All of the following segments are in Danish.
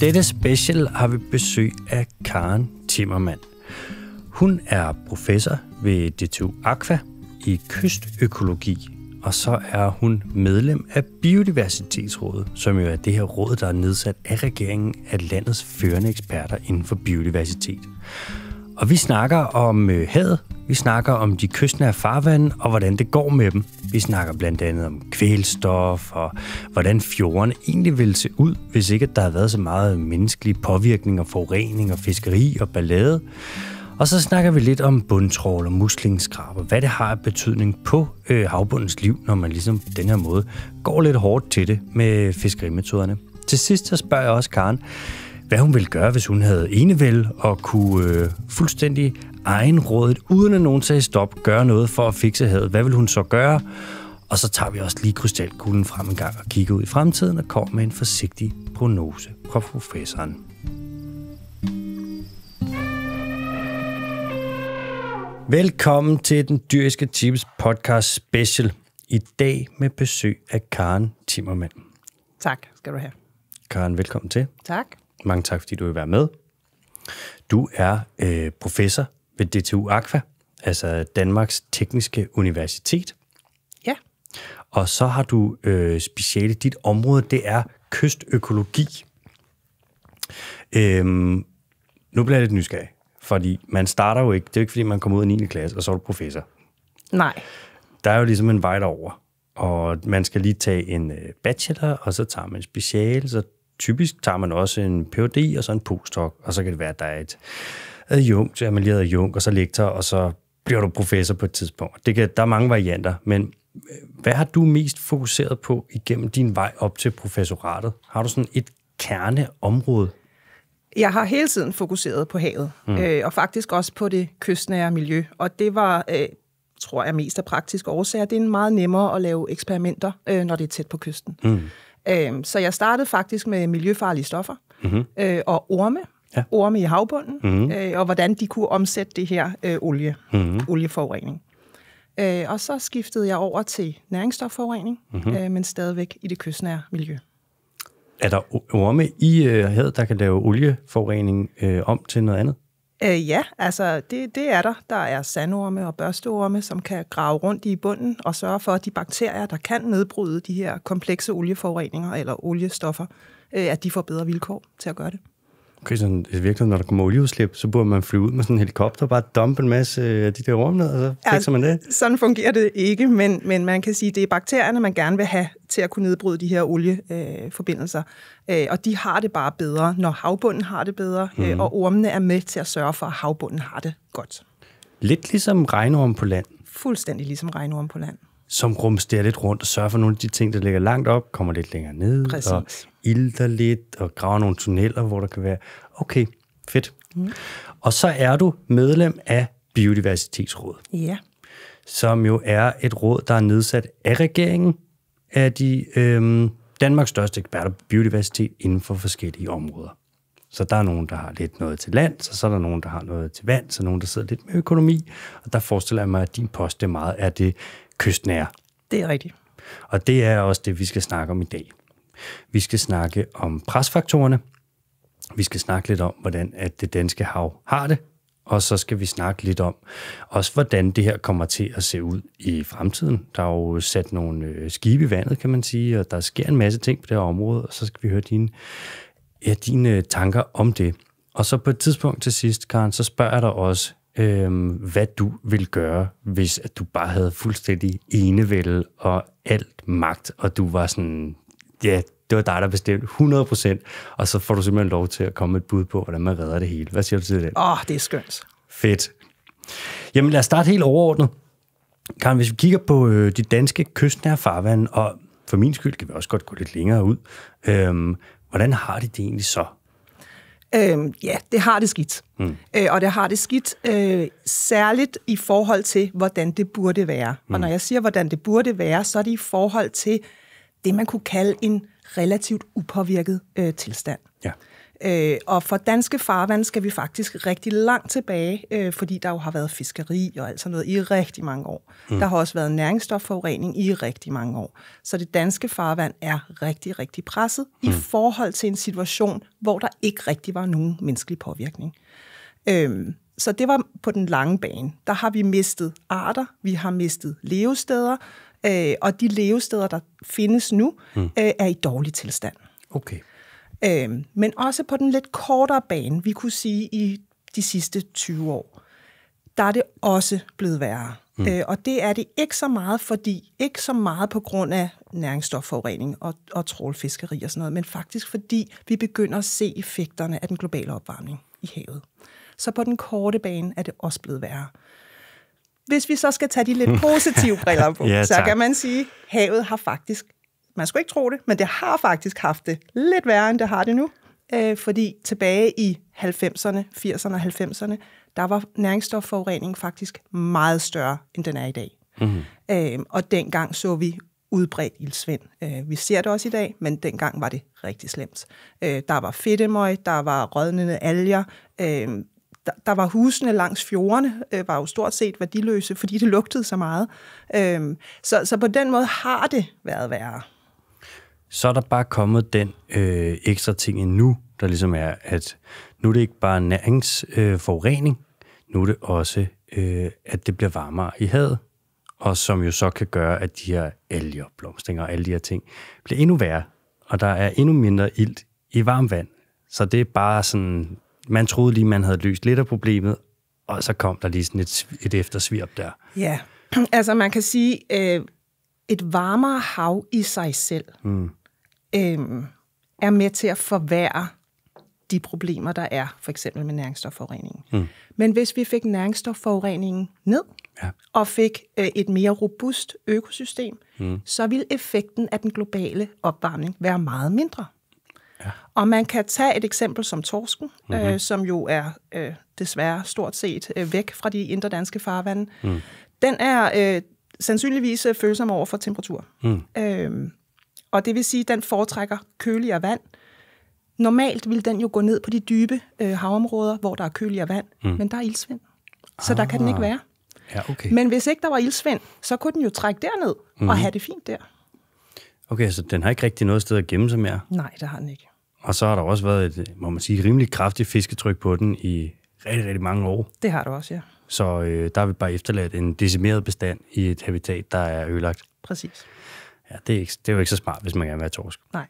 dette special har vi besøg af Karen Timmermann. Hun er professor ved DTU Aqua i kystøkologi, og så er hun medlem af Biodiversitetsrådet, som jo er det her råd, der er nedsat af regeringen af landets førende eksperter inden for biodiversitet. Og vi snakker om øh, havet, vi snakker om de kystnære farvande og hvordan det går med dem. Vi snakker blandt andet om kvælstof og hvordan fjorden egentlig ville se ud, hvis ikke der havde været så meget menneskelig påvirkning og forurening og fiskeri og ballade. Og så snakker vi lidt om bundtrål og muslingskrab, og hvad det har af betydning på øh, havbundens liv, når man ligesom på den her måde går lidt hårdt til det med fiskerimetoderne. Til sidst så spørger jeg også Karen, hvad hun ville gøre, hvis hun havde enevel og kunne øh, fuldstændig råd, uden at nogen sagde stop, gøre noget for at fikse hadet. Hvad vil hun så gøre? Og så tager vi også lige krystalkuglen frem en gang og kigger ud i fremtiden og kommer med en forsigtig prognose fra professoren. Velkommen til den dyriske tips podcast special. I dag med besøg af Karen Timmermann. Tak skal du have. Karen, velkommen til. Tak. Mange tak, fordi du vil være med. Du er øh, professor ved DTU Aqua, altså Danmarks Tekniske Universitet. Ja. Og så har du øh, specielt dit område, det er kystøkologi. Øhm, nu bliver jeg lidt nysgerrig, fordi man starter jo ikke, det er jo ikke fordi, man kommer ud af 9. klasse, og så er du professor. Nej. Der er jo ligesom en vej derover, og man skal lige tage en øh, bachelor, og så tager man en special, så typisk tager man også en Ph.D. og så en postdoc, og så kan det være, at der er et adjunkt, jamen lige adjunkt, og så lektor, og så bliver du professor på et tidspunkt. Det kan, der er mange varianter, men øh, hvad har du mest fokuseret på igennem din vej op til professoratet? Har du sådan et kerneområde? Jeg har hele tiden fokuseret på havet, mm. øh, og faktisk også på det kystnære miljø. Og det var, øh, tror jeg, mest af praktiske årsager. Det er meget nemmere at lave eksperimenter, øh, når det er tæt på kysten. Mm. Øh, så jeg startede faktisk med miljøfarlige stoffer mm-hmm. øh, og orme, ja. orme i havbunden, mm. øh, og hvordan de kunne omsætte det her øh, olie, mm. olieforurening. Øh, og så skiftede jeg over til næringsstofforurening, mm-hmm. øh, men stadigvæk i det kystnære miljø. Er der orme i øh, havet, der kan lave olieforurening øh, om til noget andet? Øh, ja, altså det, det er der. Der er sandorme og børsteorme, som kan grave rundt i bunden og sørge for, at de bakterier, der kan nedbryde de her komplekse olieforureninger eller oliestoffer, øh, at de får bedre vilkår til at gøre det. Okay, sådan, i virkeligheden, når der kommer olieudslip, så burde man flyve ud med sådan en helikopter, bare dumpe en masse øh, af de der rum ned, og så fikser ja, man det? Sådan fungerer det ikke, men, men man kan sige, at det er bakterierne, man gerne vil have til at kunne nedbryde de her olieforbindelser. Øh, øh, og de har det bare bedre, når havbunden har det bedre, mm. øh, mhm. og ormene er med til at sørge for, at havbunden har det godt. Lidt ligesom regnorm på land. Fuldstændig ligesom regnorm på land som rumster lidt rundt og sørger for nogle af de ting, der ligger langt op, kommer lidt længere ned Præcis. og ilter lidt og graver nogle tunneller, hvor der kan være... Okay, fedt. Mm. Og så er du medlem af Biodiversitetsrådet. Ja. Som jo er et råd, der er nedsat af regeringen af de øhm, Danmarks største eksperter på biodiversitet inden for forskellige områder. Så der er nogen, der har lidt noget til land, så, så er der nogen, der har noget til vand, så er nogen, der sidder lidt med økonomi. Og der forestiller jeg mig, at din post er meget er det kystnære. Det er rigtigt. Og det er også det, vi skal snakke om i dag. Vi skal snakke om presfaktorerne. Vi skal snakke lidt om, hvordan at det danske hav har det. Og så skal vi snakke lidt om også, hvordan det her kommer til at se ud i fremtiden. Der er jo sat nogle øh, skibe i vandet, kan man sige, og der sker en masse ting på det her område, og så skal vi høre dine, ja, dine øh, tanker om det. Og så på et tidspunkt til sidst, Karen, så spørger jeg dig også, øhm, hvad du vil gøre, hvis at du bare havde fuldstændig enevælde og alt magt, og du var sådan, ja, det var dig, der bestemte 100%, og så får du simpelthen lov til at komme med et bud på, hvordan man redder det hele. Hvad siger du til det? Åh, oh, det er skønt. Fedt. Jamen lad os starte helt overordnet. Karen, hvis vi kigger på øh, de danske kystnære farvand, og for min skyld kan vi også godt gå lidt længere ud, øhm, hvordan har de det egentlig så? Øhm, ja, det har det skidt. Mm. Øh, og det har det skidt øh, særligt i forhold til, hvordan det burde være. Mm. Og når jeg siger, hvordan det burde være, så er det i forhold til, det, man kunne kalde en relativt upåvirket øh, tilstand. Ja. Øh, og for danske farvand skal vi faktisk rigtig langt tilbage, øh, fordi der jo har været fiskeri og alt sådan noget i rigtig mange år. Mm. Der har også været næringsstofforurening i rigtig mange år. Så det danske farvand er rigtig, rigtig presset mm. i forhold til en situation, hvor der ikke rigtig var nogen menneskelig påvirkning. Øh, så det var på den lange bane. Der har vi mistet arter, vi har mistet levesteder, øh, og de levesteder, der findes nu, mm. øh, er i dårlig tilstand. Okay. Øh, men også på den lidt kortere bane, vi kunne sige i de sidste 20 år, der er det også blevet værre. Mm. Øh, og det er det ikke så meget, fordi ikke så meget på grund af næringsstofforurening og, og trålfiskeri og sådan noget, men faktisk fordi vi begynder at se effekterne af den globale opvarmning i havet. Så på den korte bane er det også blevet værre. Hvis vi så skal tage de lidt positive briller på, ja, så kan man sige, at havet har faktisk, man skulle ikke tro det, men det har faktisk haft det lidt værre, end det har det nu. Øh, fordi tilbage i 90'erne, 80'erne og 90'erne, der var næringsstofforureningen faktisk meget større, end den er i dag. Mm-hmm. Øh, og dengang så vi udbredt ildsvind. Øh, vi ser det også i dag, men dengang var det rigtig slemt. Øh, der var fedtemøg, der var rødnende alger, øh, der, der var husene langs fjordene, øh, var jo stort set værdiløse, fordi det lugtede så meget. Øh, så, så på den måde har det været værre. Så er der bare kommet den øh, ekstra ting endnu, der ligesom er, at nu er det ikke bare næringsforurening, øh, nu er det også, øh, at det bliver varmere i havet, og som jo så kan gøre, at de her alger, blomstringer og alle de her ting, bliver endnu værre, og der er endnu mindre ilt i varmt vand. Så det er bare sådan man troede lige, man havde løst lidt af problemet, og så kom der lige sådan et, et eftersvirp der. Ja, altså man kan sige, øh, et varmere hav i sig selv mm. øh, er med til at forværre de problemer, der er, for eksempel med næringsstofforureningen. Mm. Men hvis vi fik næringsstofforureningen ned, ja. og fik øh, et mere robust økosystem, mm. så ville effekten af den globale opvarmning være meget mindre. Og man kan tage et eksempel som torsken, mm-hmm. øh, mhm. som jo er øh, desværre stort set øh, væk fra de indre danske farvande. Mm. Den er øh, sandsynligvis øh, følsom over for temperatur. Mm. Øh, og det vil sige, at den foretrækker køligere vand. Normalt vil den jo gå ned på de dybe øh, havområder, hvor der er køligere vand, mm. men der er ildsvind. Så ah. der kan den ikke ah. være. Ja, okay. Men hvis ikke der var ildsvind, så kunne den jo trække derned mm. og mhm. have det fint der. Okay, så den har ikke rigtig noget sted at gemme sig mere? Nej, det har den ikke. Og så har der også været et, må man sige, rimelig kraftigt fisketryk på den i rigtig, rigtig mange år. Det har du også, ja. Så øh, der har vi bare efterladt en decimeret bestand i et habitat, der er ødelagt. Præcis. Ja, det er, ikke, det er jo ikke så smart, hvis man gerne vil have torsk. Nej.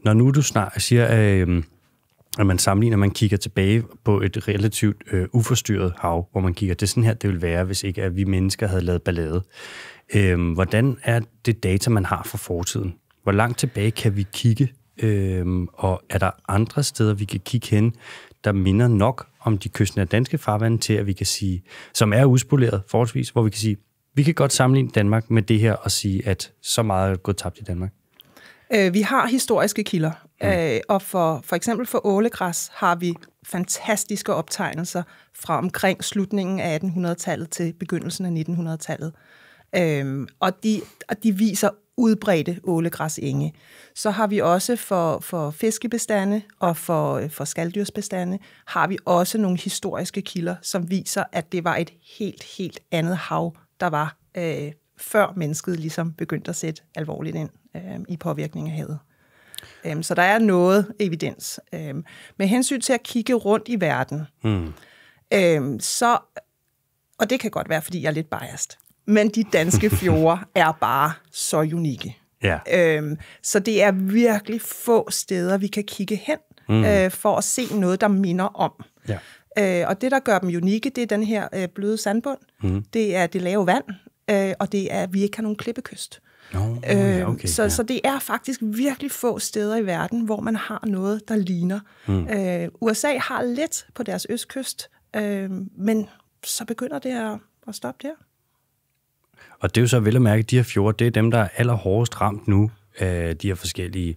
Når nu du snart siger, øh, at man sammenligner, man kigger tilbage på et relativt øh, uforstyrret hav, hvor man kigger, det er sådan her, det ville være, hvis ikke at vi mennesker havde lavet ballade. Øh, hvordan er det data, man har fra fortiden? Hvor langt tilbage kan vi kigge Øhm, og er der andre steder, vi kan kigge hen, der minder nok om de kystnære danske farvande til, at vi kan sige, som er uspoleret forholdsvis, hvor vi kan sige, vi kan godt sammenligne Danmark med det her og sige, at så meget er gået tabt i Danmark. Øh, vi har historiske kilder, mm. øh, og for, for eksempel for ålegræs har vi fantastiske optegnelser fra omkring slutningen af 1800-tallet til begyndelsen af 1900-tallet. Øhm, og, de, og de viser udbredte ålegræsenge. Så har vi også for, for fiskebestande og for, for skalddyrsbestande, har vi også nogle historiske kilder, som viser, at det var et helt, helt andet hav, der var øh, før mennesket ligesom begyndte at sætte alvorligt ind øh, i påvirkning af havet. Øhm, så der er noget evidens. Øhm, med hensyn til at kigge rundt i verden, hmm. øhm, så, og det kan godt være, fordi jeg er lidt biased, men de danske fjorde er bare så unikke. Ja. Øhm, så det er virkelig få steder, vi kan kigge hen mm. øh, for at se noget, der minder om. Ja. Øh, og det, der gør dem unikke, det er den her øh, bløde sandbund, mm. det er det lave vand, øh, og det er, at vi ikke har nogen klippekyst. No, øh, okay, så, ja. så det er faktisk virkelig få steder i verden, hvor man har noget, der ligner. Mm. Øh, USA har lidt på deres østkyst, øh, men så begynder det at, at stoppe der. Og det er jo så vel at mærke, at de her fjorde, det er dem, der er allerhårdest ramt nu af de her forskellige,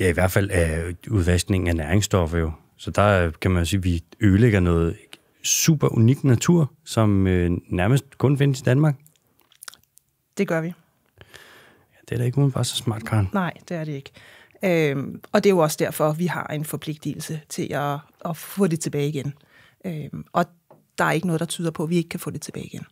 ja i hvert fald af udvaskningen af næringsstoffer jo. Så der kan man jo sige, at vi ødelægger noget super unik natur, som øh, nærmest kun findes i Danmark. Det gør vi. Ja, det er da ikke bare så smart, Karen. Nej, det er det ikke. Øhm, og det er jo også derfor, vi har en forpligtelse til at, at få det tilbage igen. Øhm, og der er ikke noget, der tyder på, at vi ikke kan få det tilbage igen.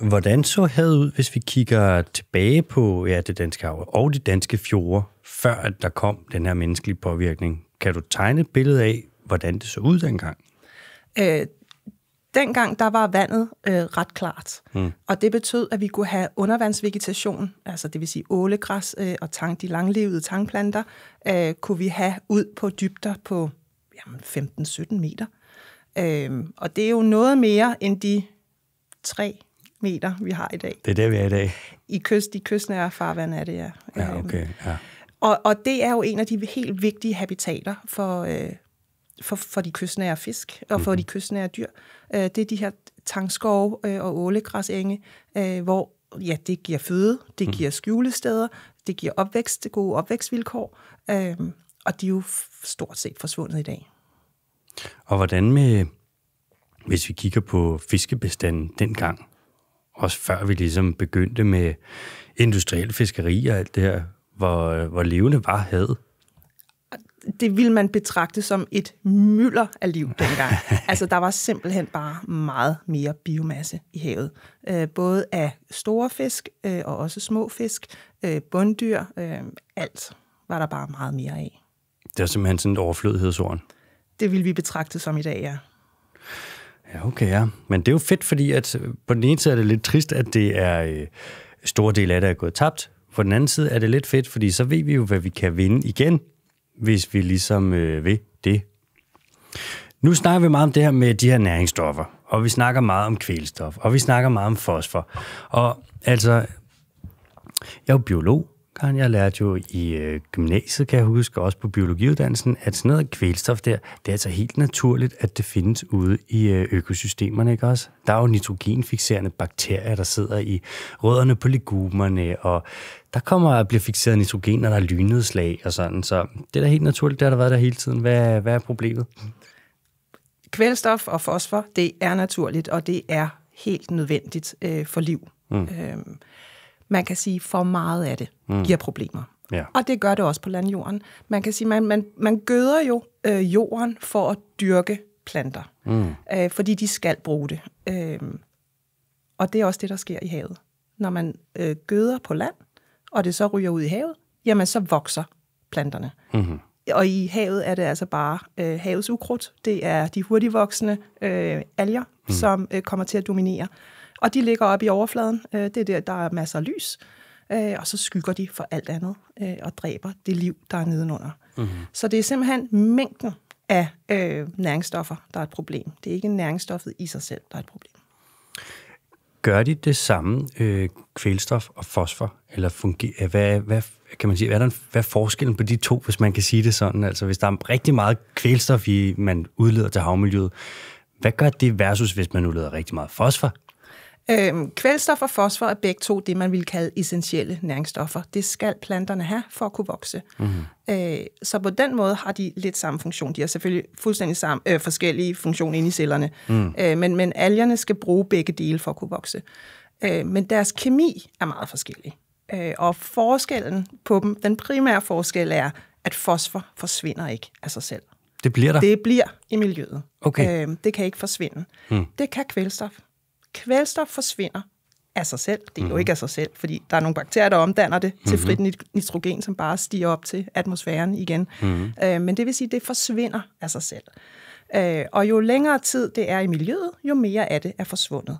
Hvordan så havet ud, hvis vi kigger tilbage på ja, det danske hav og de danske fjorde, før at der kom den her menneskelige påvirkning? Kan du tegne et billede af, hvordan det så ud dengang? Øh, dengang der var vandet øh, ret klart, hmm. og det betød, at vi kunne have undervandsvegetation, altså det vil sige ålegræs øh, og tang, de langlevede tangplanter, øh, kunne vi have ud på dybder på 15-17 meter. Øh, og det er jo noget mere end de tre meter, vi har i dag. Det er der, vi er i dag? I kyst, de kystnære farvand er det, ja. Ja, øhm, okay. Ja. Og, og det er jo en af de helt vigtige habitater for, øh, for, for de kystnære fisk og for mm-hmm. de kystnære dyr. Øh, det er de her tangskove øh, og ålegræsenge, øh, hvor ja, det giver føde, det mm. giver skjulesteder, det giver opvækst, gode opvækstvilkår, øh, og de er jo stort set forsvundet i dag. Og hvordan med, hvis vi kigger på fiskebestanden dengang, også før vi ligesom begyndte med industriel fiskeri og alt det her, hvor, hvor levende var havet? Det ville man betragte som et mylder af liv dengang. altså, der var simpelthen bare meget mere biomasse i havet. Øh, både af store fisk øh, og også små fisk, øh, bunddyr, øh, alt var der bare meget mere af. Det er simpelthen sådan et overflødighedsord. Det vil vi betragte som i dag, ja. Ja, okay, ja. Men det er jo fedt, fordi at øh, på den ene side er det lidt trist, at det er øh, store dele af det er gået tabt. På den anden side er det lidt fedt, fordi så ved vi jo, hvad vi kan vinde igen, hvis vi ligesom øh, ved det. Nu snakker vi meget om det her med de her næringsstoffer, og vi snakker meget om kvælstof, og vi snakker meget om fosfor. Og altså, jeg er jo biolog, Karen, jeg lærte jo i øh, gymnasiet, kan jeg huske, også på biologiuddannelsen, at sådan noget kvælstof der, det er altså helt naturligt, at det findes ude i øh, økosystemerne, ikke også? Der er jo nitrogenfixerende bakterier, der sidder i rødderne på legumerne, og der kommer at blive fixeret nitrogen, når der er lynnedslag og sådan, så det er da helt naturligt, det har der været der hele tiden. Hvad, hvad er problemet? Kvælstof og fosfor, det er naturligt, og det er helt nødvendigt øh, for liv. Mm. Øhm, man kan sige, for meget af det mm. giver problemer. Ja. Og det gør det også på landjorden. Man kan sige, man, man, man gøder jo øh, jorden for at dyrke planter, mm. øh, fordi de skal bruge det. Øh, og det er også det, der sker i havet. Når man øh, gøder på land, og det så ryger ud i havet, jamen så vokser planterne. Mm-hmm. Og i havet er det altså bare øh, havets ukrudt. Det er de hurtigvoksende øh, alger, mm. som øh, kommer til at dominere og de ligger oppe i overfladen. Øh, det er der, der er masser af lys. Øh, og så skygger de for alt andet øh, og dræber det liv, der er nedenunder. Mm-hmm. Så det er simpelthen mængden af øh, næringsstoffer, der er et problem. Det er ikke næringsstoffet i sig selv, der er et problem. Gør de det samme, øh, kvælstof og fosfor? Eller fungerer, hvad, hvad, kan man sige, hvad, er der, hvad er forskellen på de to, hvis man kan sige det sådan? Altså, hvis der er rigtig meget kvælstof, i, man udleder til havmiljøet, hvad gør det versus, hvis man udleder rigtig meget fosfor Øhm, kvælstof og fosfor er begge to det, man vil kalde essentielle næringsstoffer. Det skal planterne have for at kunne vokse. Mm-hmm. Øh, så på den måde har de lidt samme funktion. De har selvfølgelig fuldstændig samme, øh, forskellige funktioner inde i cellerne. Mm. Øh, men, men algerne skal bruge begge dele for at kunne vokse. Øh, men deres kemi er meget forskellig. Øh, og forskellen på dem, den primære forskel er, at fosfor forsvinder ikke af sig selv. Det bliver der? Det bliver i miljøet. Okay. Øh, det kan ikke forsvinde. Mm. Det kan kvælstof kvælstof forsvinder af sig selv. Det er mm. jo mhm. ikke af sig selv, fordi der er nogle bakterier, der omdanner det mm. til frit mhm. nitrogen, som bare stiger op til atmosfæren igen. Mm. Øh, men det vil sige, at det forsvinder af sig selv. Øh, og jo længere tid det er i miljøet, jo mere af det er forsvundet.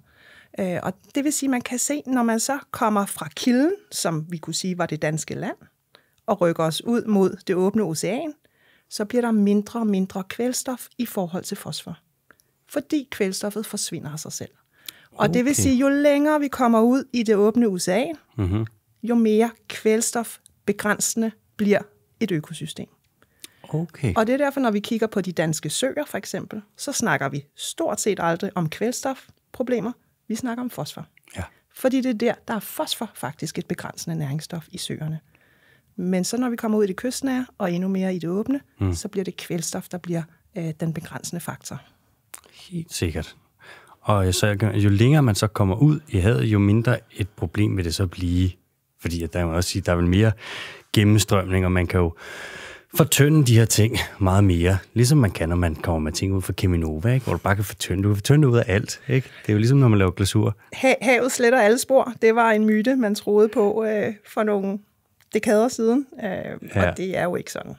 Øh, og det vil sige, at man kan se, når man så kommer fra kilden, som vi kunne sige var det danske land, og rykker os ud mod det åbne ocean, så bliver der mindre og mindre kvælstof i forhold til fosfor. Fordi kvælstoffet forsvinder af sig selv. Og det vil sige, jo længere vi kommer ud i det åbne USA, mm-hmm. jo mere kvælstof begrænsende bliver et økosystem. Okay. Og det er derfor, når vi kigger på de danske søer for eksempel, så snakker vi stort set aldrig om kvælstofproblemer. Vi snakker om fosfor. Ja. Fordi det er der, der er fosfor faktisk et begrænsende næringsstof i søerne. Men så når vi kommer ud i det kystnære og endnu mere i det åbne, mm. så bliver det kvælstof, der bliver øh, den begrænsende faktor. Helt sikkert. Og så jo længere man så kommer ud i havet, jo mindre et problem vil det så blive. Fordi at der må også sige, der er vel mere gennemstrømning, og man kan jo fortynde de her ting meget mere. Ligesom man kan, når man kommer med ting ud fra Keminova, ikke? hvor du bare kan fortynde. Du kan fortynde ud af alt. Ikke? Det er jo ligesom, når man laver glasur. Ha- havet sletter alle spor. Det var en myte, man troede på øh, for nogle dekader siden. Øh, ja. Og det er jo ikke sådan.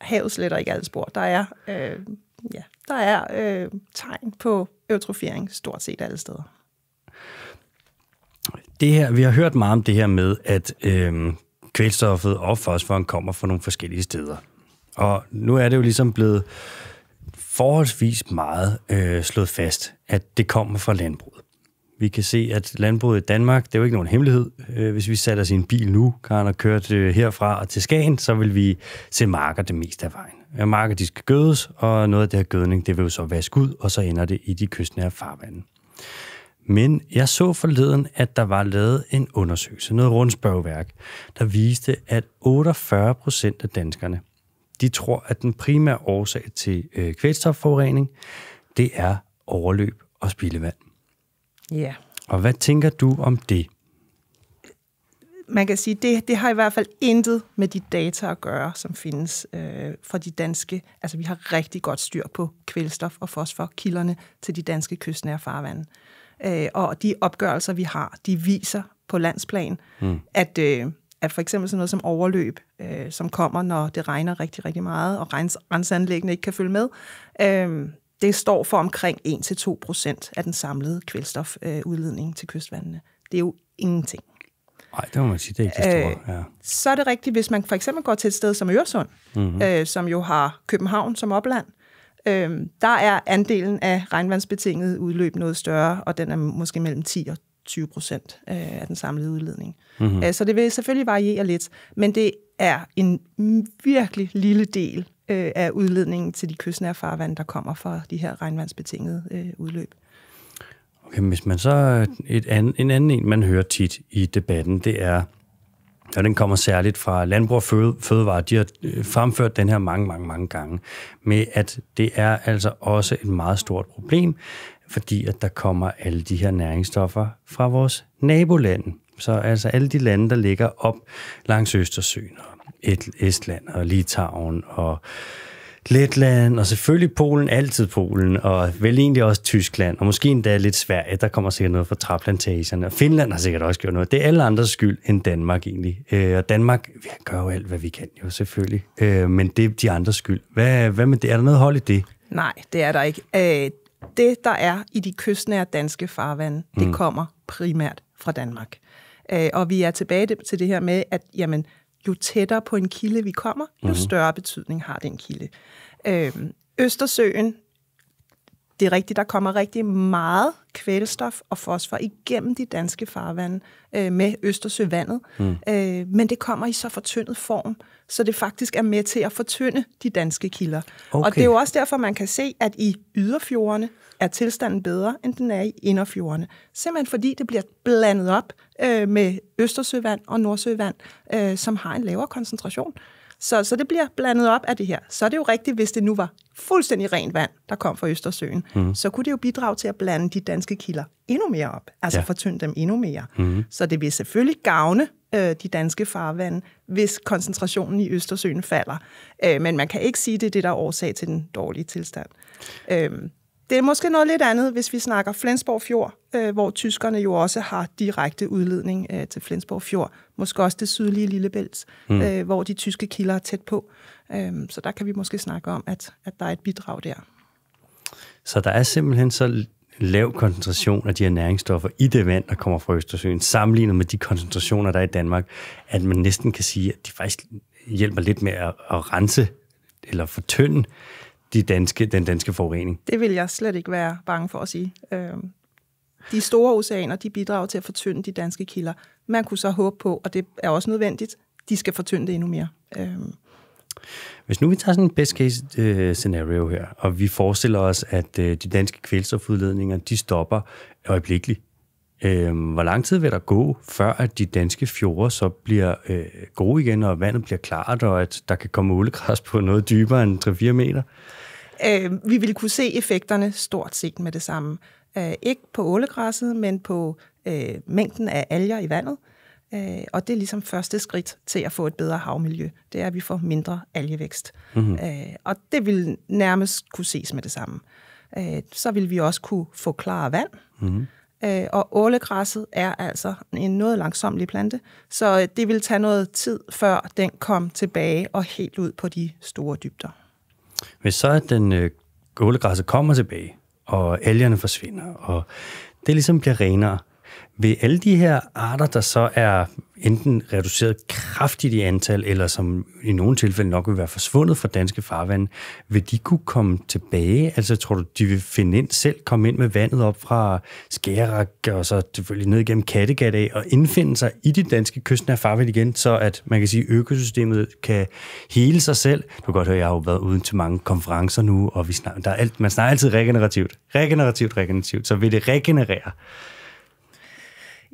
Havet sletter ikke alle spor. Der er, øh, ja, der er øh, tegn på eutrofiering stort set alle steder. Det her, vi har hørt meget om det her med, at øh, kvælstoffet og fosforen kommer fra nogle forskellige steder. Og nu er det jo ligesom blevet forholdsvis meget øh, slået fast, at det kommer fra landbruget. Vi kan se, at landbruget i Danmark, det er jo ikke nogen hemmelighed. Øh, hvis vi satte os i en bil nu, Karen, og kørte øh, herfra og til Skagen, så vil vi se marker det meste af vejen af øh, marker, de skal gødes, og noget af det her gødning, det vil jo så vaske ud, og så ender det i de kystnære farvande. Men jeg så forleden, at der var lavet en undersøgelse, noget rundspørgeværk, der viste, at 48 procent af danskerne, de tror, at den primære årsag til øh, kvælstofforurening, det er overløb og spildevand. Ja. Yeah. Og hvad tænker du om det? man kan sige, det, det har i hvert fald intet med de data at gøre, som findes øh, fra de danske. Altså, vi har rigtig godt styr på kvælstof- og fosforkilderne til de danske kystnære farvande. Øh, og de opgørelser, vi har, de viser på landsplan, mm. at, øh, at for eksempel sådan noget som overløb, øh, som kommer, når det regner rigtig, rigtig meget, og rens, rensanlæggene ikke kan følge med, øh, det står for omkring 1-2 procent af den samlede kvælstofudledning øh, til kystvandene. Det er jo ingenting. Nej, det må man sige, det er ikke det store. Øh, ja. Så er det rigtigt, hvis man for eksempel går til et sted som Øresund, mm-hmm. øh, som jo har København som opland, øh, der er andelen af regnvandsbetinget udløb noget større, og den er måske mellem 10 og 20 procent øh, af den samlede udledning. Mm-hmm. Øh, så det vil selvfølgelig variere lidt, men det er en virkelig lille del øh, af udledningen til de kystnære farvand, der kommer fra de her regnvandsbetingede øh, udløb. Okay, hvis man så... Øh, et an, en anden en, man hører tit i debatten, det er, og den kommer særligt fra Landbrug og Fødevare, de har øh, fremført den her mange, mange, mange gange, med at det er altså også et meget stort problem, fordi at der kommer alle de her næringsstoffer fra vores nabolande. Så altså alle de lande, der ligger op langs Østersøen, og Estland og Litauen og Letland, og selvfølgelig Polen, altid Polen, og vel egentlig også Tyskland, og måske endda lidt Sverige, der kommer sikkert noget fra træplantagerne, og Finland har sikkert også gjort noget. Det er alle andres skyld end Danmark egentlig. Øh, og Danmark, vi gør jo alt, hvad vi kan jo selvfølgelig, øh, men det er de andres skyld. Hvad, hvad med det? Er der noget hold i det? Nej, det er der ikke. Øh, det, der er i de kystnære danske farvande, det mm. kommer primært fra Danmark. Øh, og vi er tilbage til det her med, at jamen, jo tættere på en kilde vi kommer, jo mm-hmm. større betydning har den kilde. Øhm, Østersøen, det er rigtigt, der kommer rigtig meget kvælstof og fosfor igennem de danske farvande øh, med Østersøvandet, mm. øh, men det kommer i så fortyndet form, så det faktisk er med til at fortynde de danske kilder. Okay. Og det er jo også derfor, man kan se, at i yderfjordene, er tilstanden bedre, end den er i inderfjordene. Simpelthen fordi det bliver blandet op øh, med Østersøvand og Nordsøvand, øh, som har en lavere koncentration. Så, så det bliver blandet op af det her. Så er det jo rigtigt, hvis det nu var fuldstændig rent vand, der kom fra Østersøen, mm. så kunne det jo bidrage til at blande de danske kilder endnu mere op, altså ja. fortynde dem endnu mere. Mm. Så det vil selvfølgelig gavne øh, de danske farvande, hvis koncentrationen i Østersøen falder. Øh, men man kan ikke sige, at det er det, der er årsag til den dårlige tilstand. Øh, det er måske noget lidt andet, hvis vi snakker Flensborg Fjord, øh, hvor tyskerne jo også har direkte udledning øh, til Flensborg Fjord. Måske også det sydlige Lillebælt, mm. øh, hvor de tyske kilder er tæt på. Øhm, så der kan vi måske snakke om, at, at der er et bidrag der. Så der er simpelthen så lav koncentration af de her næringsstoffer i det vand, der kommer fra Østersøen, sammenlignet med de koncentrationer, der er i Danmark, at man næsten kan sige, at de faktisk hjælper lidt med at, at rense eller fortynde de danske, den danske forurening? Det vil jeg slet ikke være bange for at sige. Øh, de store oceaner, de bidrager til at fortynde de danske kilder. Man kunne så håbe på, og det er også nødvendigt, de skal fortynde det endnu mere. Øh. Hvis nu vi tager sådan en best case øh, scenario her, og vi forestiller os, at øh, de danske kvælstofudledninger, de stopper øjeblikkeligt. Øh, hvor lang tid vil der gå, før at de danske fjorde så bliver øh, gode igen, og vandet bliver klart, og at der kan komme ålegræs på noget dybere end 3-4 meter? øh, vi ville kunne se effekterne stort set med det samme. Øh, ikke på ålegræsset, men på øh, mængden af alger i vandet. Øh, og det er ligesom første skridt til at få et bedre havmiljø. Det er, at vi får mindre algevækst. Mm-hmm. Øh, og det vil nærmest kunne ses med det samme. Øh, så vil vi også kunne få klare vand. Mm-hmm. Øh, og ålegræsset er altså en noget langsomlig plante, så det vil tage noget tid, før den kom tilbage og helt ud på de store dybder. Hvis så at den øh, ålegræsset kommer tilbage, og algerne forsvinder, og det ligesom bliver renere, vil alle de her arter, der så er enten reduceret kraftigt i antal, eller som i nogle tilfælde nok vil være forsvundet fra danske farvande, vil de kunne komme tilbage? Altså tror du, de vil finde ind selv, komme ind med vandet op fra Skærak, og så selvfølgelig ned igennem Kattegat af, og indfinde sig i det danske kystnære farvand igen, så at man kan sige, at økosystemet kan hele sig selv? Du kan godt høre, jeg har jo været uden til mange konferencer nu, og vi snakker, der er alt, man snakker altid regenerativt. Regenerativt, regenerativt. Så vil det regenerere?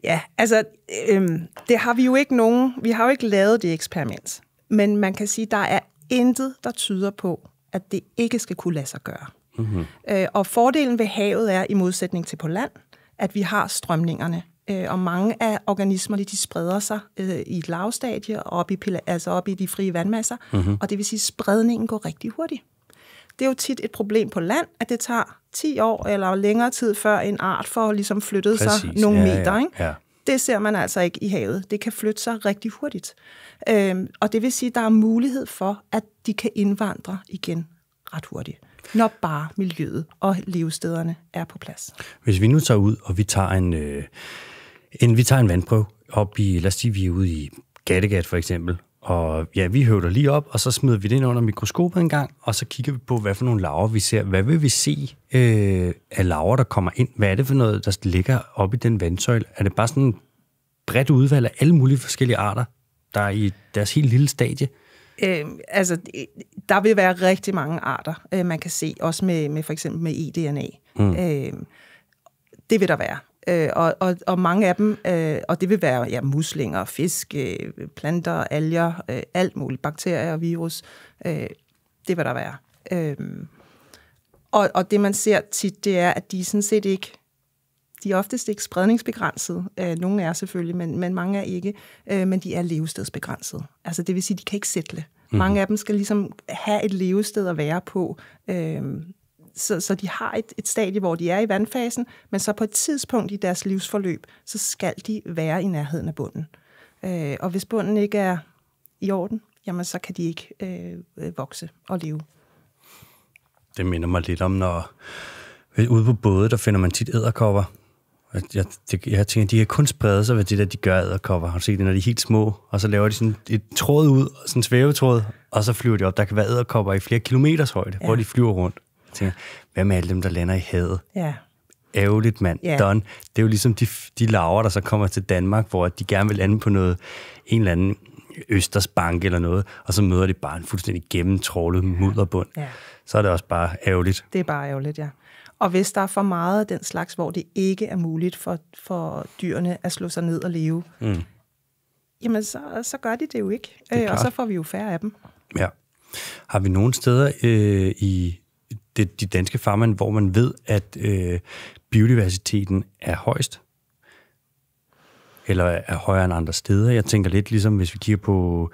Ja, altså, øh, det har vi jo ikke nogen, vi har jo ikke lavet det eksperiment. Men man kan sige, der er intet, der tyder på, at det ikke skal kunne lade sig gøre. Mm-hmm. Øh, og fordelen ved havet er, i modsætning til på land, at vi har strømningerne. Øh, og mange af organismerne, de spreder sig øh, i et lavstadie, op i, altså op i de frie vandmasser. Mm-hmm. Og det vil sige, at spredningen går rigtig hurtigt det er jo tit et problem på land, at det tager 10 år eller længere tid, før en art får ligesom flyttet Præcis. sig nogle ja, meter. ikke? Ja. Det ser man altså ikke i havet. Det kan flytte sig rigtig hurtigt. Øhm, og det vil sige, at der er mulighed for, at de kan indvandre igen ret hurtigt, når bare miljøet og levestederne er på plads. Hvis vi nu tager ud, og vi tager en, øh, en, vi tager en vandprøve op i, lad os sige, vi er ude i Gattegat for eksempel, og ja, vi høvder lige op, og så smider vi det ind under mikroskopet en gang, og så kigger vi på, hvad for nogle laver vi ser. Hvad vil vi se øh, af laver, der kommer ind? Hvad er det for noget, der ligger oppe i den vandsøjle? Er det bare sådan en bredt udvalg af alle mulige forskellige arter, der er i deres helt lille stadie? Øh, altså, der vil være rigtig mange arter, øh, man kan se, også med, med for eksempel med eDNA. Mm. Øh, det vil der være. Øh, og, og, og mange af dem, øh, og det vil være ja, muslinger, fisk, øh, planter, alger, øh, alt muligt, bakterier og virus, øh, det vil der være. Øh, og, og det man ser tit, det er, at de sådan set ikke, de er oftest ikke spredningsbegrænset. Øh, nogle er selvfølgelig, men, men mange er ikke. Øh, men de er levestedsbegrænset. Altså det vil sige, de kan ikke sætte. Mm. Mange af dem skal ligesom have et levested at være på. Øh, så, så de har et, et stadie, hvor de er i vandfasen, men så på et tidspunkt i deres livsforløb, så skal de være i nærheden af bunden. Øh, og hvis bunden ikke er i orden, jamen så kan de ikke øh, vokse og leve. Det minder mig lidt om, når ude på både, der finder man tit æderkopper. Jeg, det, jeg tænker, de kan kun sprede sig ved det der, de gør æderkopper. Har du set det, når de er helt små? Og så laver de sådan et tråd ud, sådan en svævetråd, og så flyver de op. Der kan være æderkopper i flere kilometers højde, ja. hvor de flyver rundt. Jeg tænker, hvad med alle dem, der lander i hadet? Ja. Ærgerligt, mand. Ja. Done. Det er jo ligesom de, de laver, der så kommer til Danmark, hvor de gerne vil lande på noget, en eller anden Østersbank eller noget, og så møder de bare en fuldstændig gennemtrålet ja. mudderbund. Ja. Så er det også bare ærgerligt. Det er bare ærgerligt, ja. Og hvis der er for meget af den slags, hvor det ikke er muligt for, for dyrene at slå sig ned og leve, mm. jamen så, så gør de det jo ikke. Det øh, og så får vi jo færre af dem. Ja. Har vi nogle steder øh, i det, de danske farmand, hvor man ved, at øh, biodiversiteten er højst, eller er højere end andre steder. Jeg tænker lidt ligesom, hvis vi kigger på,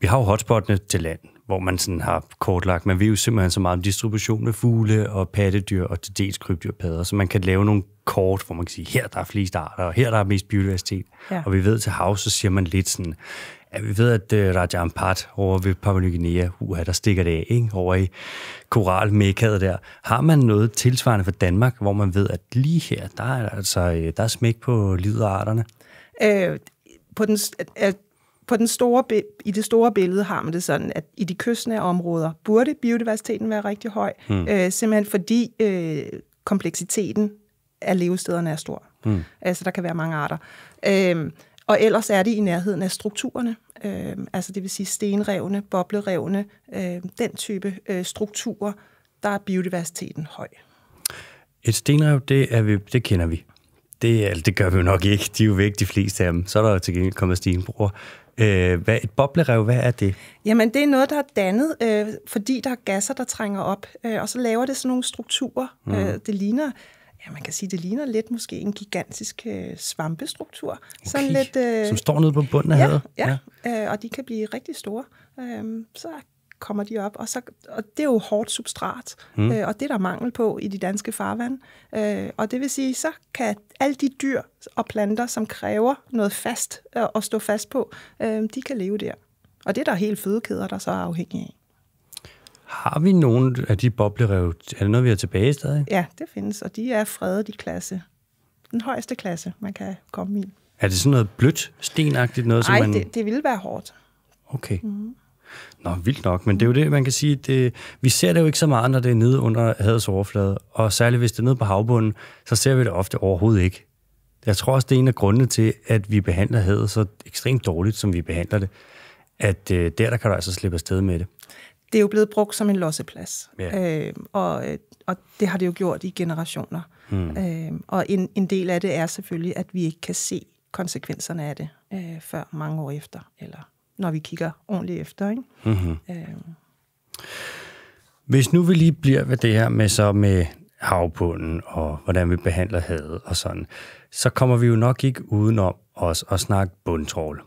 vi har jo hotspottene til land, hvor man sådan har kortlagt. Man ved jo simpelthen så meget om distribution af fugle og pattedyr og til dels krybdyrpadder, så man kan lave nogle kort, hvor man kan sige, her der er flest arter, og her der er mest biodiversitet. Ja. Og vi ved til hav, så siger man lidt sådan, at vi ved, at uh, Raja Ampat over ved Papua Ny Guinea, uh, der stikker det af, ikke? over i koralmækket der. Har man noget tilsvarende for Danmark, hvor man ved, at lige her, der er, altså, øh, der er smæk på liderarterne? Øh, på den, på den store, i det store billede har man det sådan, at i de kystnære områder burde biodiversiteten være rigtig høj, mm. øh, simpelthen fordi øh, kompleksiteten af levestederne er stor. Mm. Altså, der kan være mange arter. Øh, og ellers er det i nærheden af strukturerne, øh, altså det vil sige stenrevne, boblerevne, øh, den type øh, strukturer, der er biodiversiteten høj. Et stenrev, det, er vi, det kender vi. Det, altså, det gør vi jo nok ikke. De er jo væk, de fleste af dem. Så er der jo til gengæld kommet stenbroer. Øh, hvad, et boblerev, hvad er det? Jamen, det er noget, der er dannet, øh, fordi der er gasser, der trænger op, øh, og så laver det sådan nogle strukturer. Mm. Øh, det ligner, ja, man kan sige, det ligner lidt måske en gigantisk øh, svampestruktur. Okay. Sådan lidt, øh, Som står nede på bunden af ja, havet? Ja, ja. Øh, og de kan blive rigtig store. Øh, så kommer de op. Og, så, og det er jo hårdt substrat, mm. øh, og det er der mangel på i de danske farvand. Øh, og det vil sige, så kan alle de dyr og planter, som kræver noget fast øh, at stå fast på, øh, de kan leve der. Og det er der helt fødekæder, der så er afhængige af. Har vi nogen af de boblerev? Er det noget, vi har tilbage stadig? Ja, det findes, og de er fredet i klasse. Den højeste klasse, man kan komme i. Er det sådan noget blødt, stenagtigt noget? Nej, man... det, det ville være hårdt. Okay. Mm-hmm. Nå, vildt nok, men det er jo det, man kan sige. Det, vi ser det jo ikke så meget, når det er nede under havets overflade, og særligt hvis det er nede på havbunden, så ser vi det ofte overhovedet ikke. Jeg tror også, det er en af grundene til, at vi behandler havet så ekstremt dårligt, som vi behandler det, at øh, der, der kan du altså slippe afsted med det. Det er jo blevet brugt som en losseplads, ja. øh, og, øh, og det har det jo gjort i generationer. Hmm. Øh, og en, en del af det er selvfølgelig, at vi ikke kan se konsekvenserne af det øh, før mange år efter, eller når vi kigger ordentligt efter. Ikke? Mm-hmm. Øh. Hvis nu vi lige bliver ved det her med så med havbunden og hvordan vi behandler havet og sådan, så kommer vi jo nok ikke udenom os at snakke bundtrål.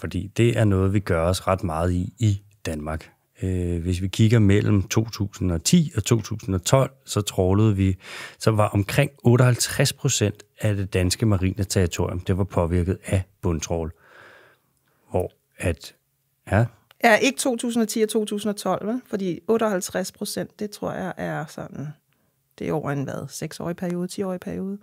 Fordi det er noget, vi gør os ret meget i i Danmark. Øh, hvis vi kigger mellem 2010 og 2012, så trålede vi, så var omkring 58 procent af det danske marine territorium, det var påvirket af bundtrål. Hvor at Ja. Ja, ikke 2010 og 2012, vel? fordi 58 procent, det tror jeg er sådan, det er over en hvad, 6-årig periode, 10-årig periode.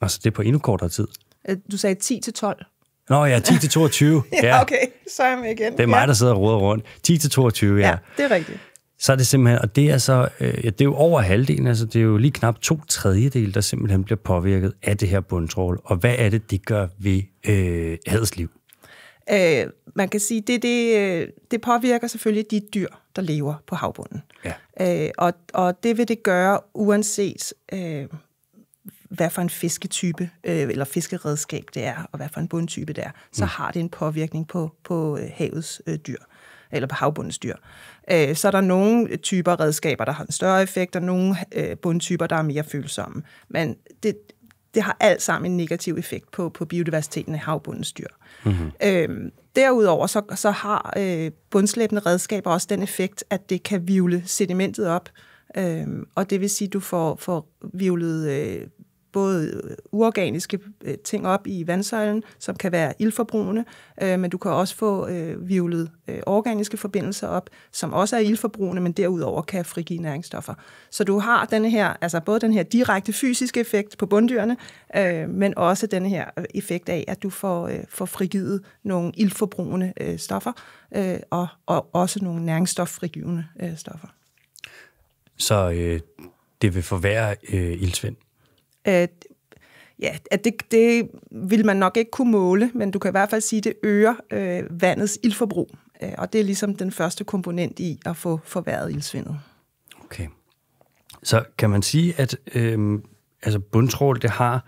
Altså det er på endnu kortere tid? Øh, du sagde 10 til 12. Nå ja, 10 til 22. ja, ja, okay, så er jeg med igen. Det er mig, ja. der sidder og råder rundt. 10 til 22, ja. Ja, det er rigtigt. Så er det simpelthen, og det er så, øh, ja, det er jo over halvdelen, altså det er jo lige knap to tredjedel, der simpelthen bliver påvirket af det her bundtrål. Og hvad er det, det gør ved øh, adelsliv? Øh, man kan sige, det, det, øh, det påvirker selvfølgelig de dyr, der lever på havbunden. Ja. Øh, og, og det vil det gøre uanset, øh, hvad for en fisketype øh, eller fiskeredskab det er, og hvad for en bundtype det er. Så mm. har det en påvirkning på, på øh, havets øh, dyr eller på havbundens dyr. Øh, så er der nogle typer redskaber, der har en større effekt, og nogle bundtyper, der er mere følsomme. Men det, det har alt sammen en negativ effekt på, på biodiversiteten af havbundens dyr. Mm-hmm. Øhm, derudover så, så har øh, bundslæbende redskaber også den effekt, at det kan vivle sedimentet op, øhm, og det vil sige, at du får, får vivlet øh, både øh, uorganiske øh, ting op i vandsøjlen, som kan være ildforbrugende, øh, men du kan også få øh, violet øh, organiske forbindelser op, som også er ildforbrugende, men derudover kan frigive næringsstoffer. Så du har denne her, altså både den her direkte fysiske effekt på bunddyrene, øh, men også den her øh, effekt af, at du får, øh, får frigivet nogle ildforbrugende øh, stoffer, øh, og, og også nogle næringsstoffrigivende øh, stoffer. Så øh, det vil forværre øh, ildsvind? øh, ja, at det, det vil man nok ikke kunne måle, men du kan i hvert fald sige, at det øger øh, vandets ildforbrug. Øh, og det er ligesom den første komponent i at få forværret ildsvindet. Okay. Så kan man sige, at øh, altså bundtrål, det har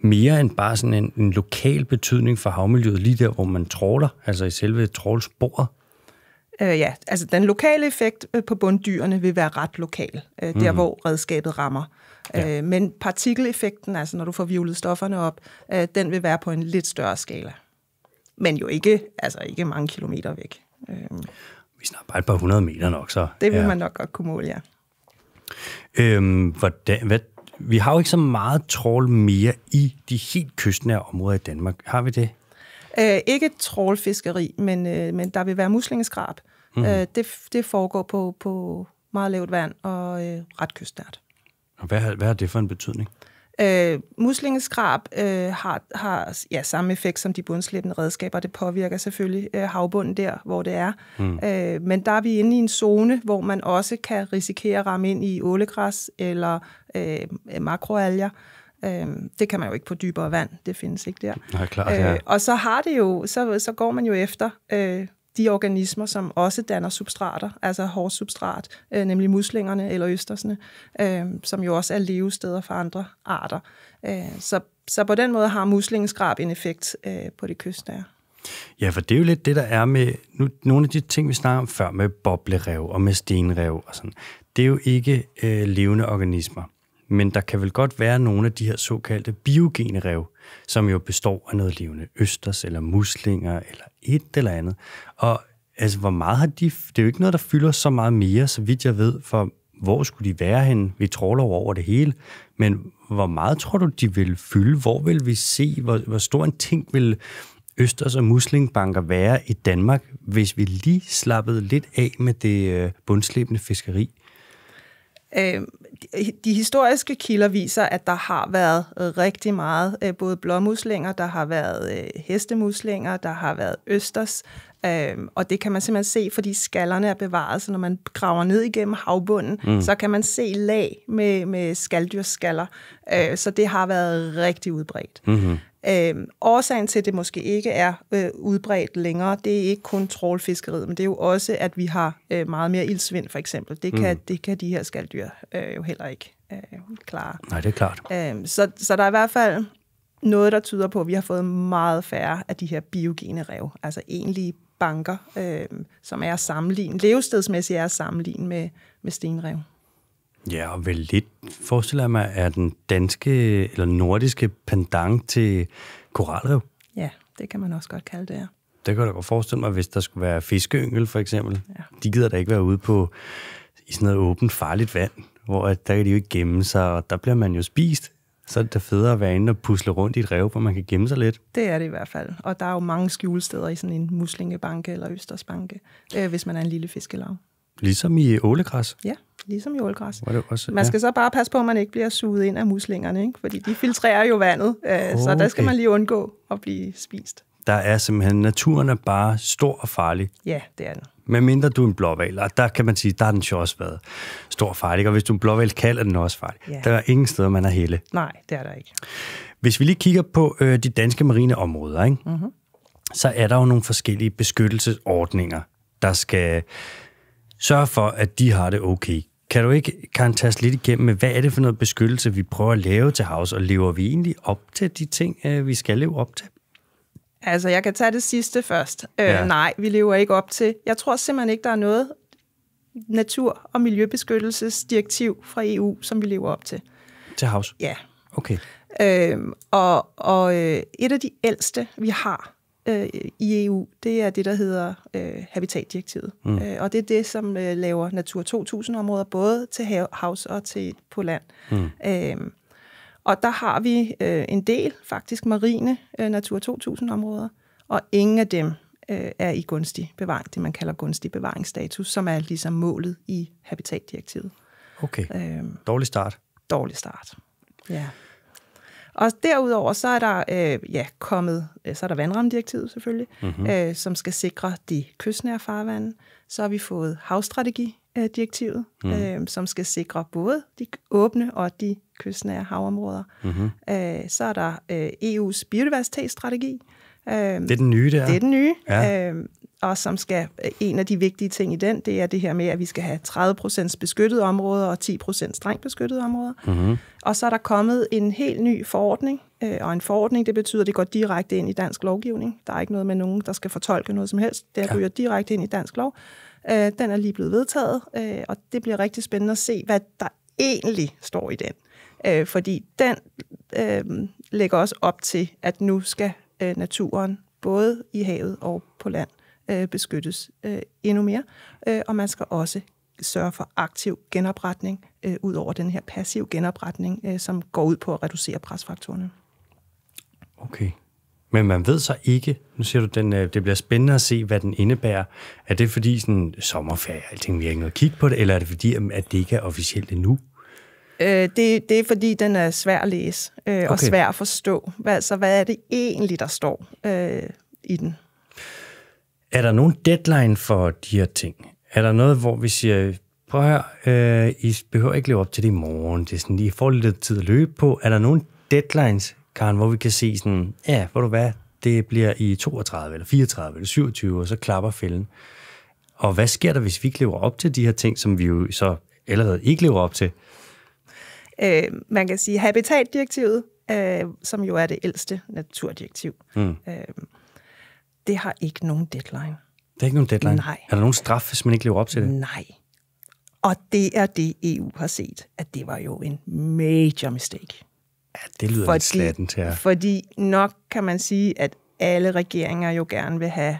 mere end bare sådan en, en lokal betydning for havmiljøet, lige der, hvor man tråler, altså i selve trålsbordet? Øh, ja, altså den lokale effekt øh, på bunddyrene vil være ret lokal, øh, der mm. hvor redskabet rammer. Ja. Øh, men partikeleffekten, altså når du får violet stofferne op, øh, den vil være på en lidt større skala. Men jo ikke, altså ikke mange kilometer væk. Øh. Vi snakker bare et par hundrede meter nok, så. Det vil ja. man nok godt kunne måle, ja. Øhm, hvordan, hvad, vi har jo ikke så meget trål mere i de helt kystnære områder i Danmark. Har vi det? Øh, ikke trålfiskeri, men, øh, men der vil være muslingeskrab. Mm. Øh, det, det foregår på, på meget lavt vand og øh, ret kystnært. Og hvad, hvad har det for en betydning? Øh, muslingeskrab øh, har, har ja, samme effekt som de bundslæbende redskaber. Det påvirker selvfølgelig øh, havbunden der, hvor det er. Mm. Øh, men der er vi inde i en zone, hvor man også kan risikere at ramme ind i ålegræs eller øh, makroalger. Øh, det kan man jo ikke på dybere vand, det findes ikke der. Nej, klart, ja. øh, og så har det jo, så, så går man jo efter øh, de organismer, som også danner substrater, altså hårdt substrat, øh, nemlig muslingerne eller østersene, øh, som jo også er levesteder for andre arter. Øh, så, så på den måde har muslingeskrab en effekt øh, på det kystnære. Ja, for det er jo lidt det, der er med nu, nogle af de ting, vi snakker om før, med boblerev og med stenrev og sådan. Det er jo ikke øh, levende organismer men der kan vel godt være nogle af de her såkaldte biogene rev, som jo består af noget levende østers eller muslinger eller et eller andet. Og altså, hvor meget har de... Det er jo ikke noget, der fylder så meget mere, så vidt jeg ved, for hvor skulle de være hen? Vi tråler over det hele, men hvor meget tror du, de vil fylde? Hvor vil vi se, hvor, hvor stor en ting vil østers og muslingbanker være i Danmark, hvis vi lige slappede lidt af med det øh, bundslæbende fiskeri? Øhm, de historiske kilder viser, at der har været øh, rigtig meget, øh, både blåmuslinger, der har været øh, hestemuslinger, der har været østers, øhm, og det kan man simpelthen se, fordi skallerne er bevaret, så når man graver ned igennem havbunden, mm. så kan man se lag med, med skaldyrsskaller, så det har været rigtig udbredt. Mm-hmm. Øh, årsagen til, at det måske ikke er øh, udbredt længere, det er ikke kun trålfiskeriet, men det er jo også, at vi har øh, meget mere ildsvind, for eksempel. Det kan, mm. det kan de her skalddyr øh, jo heller ikke øh, klare. Nej, det er klart. Øh, så, så der er i hvert fald noget, der tyder på, at vi har fået meget færre af de her biogene rev, altså egentlige banker, øh, som er sammenlignet, levestedsmæssigt er sammenlignet med, med stenrev. Ja, og vel lidt forestiller jeg mig, er den danske eller nordiske pendant til koralrev. Ja, det kan man også godt kalde det, ja. Det kan jeg da godt forestille mig, hvis der skulle være fiskeyngel for eksempel. Ja. De gider da ikke være ude på i sådan noget åbent, farligt vand, hvor der kan de jo ikke gemme sig, og der bliver man jo spist. Så er det da federe at være inde og pusle rundt i et rev, hvor man kan gemme sig lidt. Det er det i hvert fald. Og der er jo mange skjulesteder i sådan en muslingebanke eller østersbanke, øh, hvis man er en lille fiskelav. Ligesom i ålegræs? Ja, ligesom i ålegræs. det også, man skal ja. så bare passe på, at man ikke bliver suget ind af muslingerne, ikke? fordi de filtrerer jo vandet, øh, okay. så der skal man lige undgå at blive spist. Der er simpelthen, naturen er bare stor og farlig. Ja, det er den. Men mindre du er en blåval, og der kan man sige, der har den jo også været stor og farlig, og hvis du er en blåval, kalder den også farlig. Ja. Der er ingen steder, man er helle. Nej, det er der ikke. Hvis vi lige kigger på øh, de danske marine områder, ikke? Mm-hmm. så er der jo nogle forskellige beskyttelsesordninger, der skal sørge for, at de har det okay. Kan du ikke, kan tage os lidt igennem med, hvad er det for noget beskyttelse, vi prøver at lave til havs, og lever vi egentlig op til de ting, øh, vi skal leve op til? Altså, jeg kan tage det sidste først. Øh, Nej, vi lever ikke op til. Jeg tror simpelthen ikke, der er noget natur- og miljøbeskyttelsesdirektiv fra EU, som vi lever op til. Til havs? Ja. Okay. Øh, og og øh, et af de ældste, vi har, øh, i EU, det er det, der hedder øh, Habitatdirektivet. Mm. Øh, og det er det, som øh, laver Natur 2000-områder, både til hav, havs og til på land. Mm. Øh, og der har vi øh, en del, faktisk marine øh, Natur 2000-områder, og ingen af dem øh, er i gunstig bevaring, det man kalder gunstig bevaringsstatus, som er ligesom målet i Habitatdirektivet. Okay. Øh, dårlig start. Dårlig start, ja. Og derudover så er der øh, ja, kommet, øh, så er der vandramdirektivet selvfølgelig, mm-hmm. øh, som skal sikre de kystnære farvande. Så har vi fået havstrategidirektivet, mm. øh, som skal sikre både de åbne og de kystnære havområder. Mm-hmm. Øh, så er der øh, EU's biodiversitetsstrategi, Øh, det er den nye, der. Det er den nye. Ja. Øh, og som skal, øh, en af de vigtige ting i den, det er det her med, at vi skal have 30% beskyttede områder og 10% strengt beskyttede områder. Mm-hmm. Og så er der kommet en helt ny forordning, øh, og en forordning, det betyder, at det går direkte ind i dansk lovgivning. Der er ikke noget med nogen, der skal fortolke noget som helst. Det ryger ja. direkte ind i dansk lov. Øh, den er lige blevet vedtaget, øh, og det bliver rigtig spændende at se, hvad der egentlig står i den. Øh, fordi den øh, lægger også op til, at nu skal øh, naturen, både i havet og på land, øh, beskyttes øh, endnu mere. Øh, og man skal også sørge for aktiv genopretning, øh, ud over den her passiv genopretning, øh, som går ud på at reducere presfaktorerne. Okay. Men man ved så ikke, nu siger du, den, øh, det bliver spændende at se, hvad den indebærer. Er det fordi sådan sommerferie, alting, vi har ikke noget kigge på det, eller er det fordi, at det ikke er officielt endnu? Øh, det, det er fordi, den er svær at læse øh, okay. og svær at forstå. Hvad, altså, hvad er det egentlig, der står øh, i den? Er der nogen deadline for de her ting? Er der noget, hvor vi siger, prøv at høre, øh, I behøver ikke leve op til det i morgen. Det er sådan, I får lidt tid at løbe på. Er der nogen deadlines, Karen, hvor vi kan se sådan, ja, hvor du hvad, det bliver i 32 eller 34 eller 27, og så klapper fælden. Og hvad sker der, hvis vi ikke lever op til de her ting, som vi jo så allerede ikke lever op til? Øh, man kan sige habitatdirektivet, øh, som jo er det ældste naturdirektiv. Mm. Øh, det har ikke nogen deadline. Det er ikke nogen deadline? Nej. Er der nogen straf, hvis man ikke lever op til det? Nej. Og det er det, EU har set, at det var jo en major mistake. Ja, det lyder fordi, lidt slatten til Fordi nok kan man sige, at alle regeringer jo gerne vil have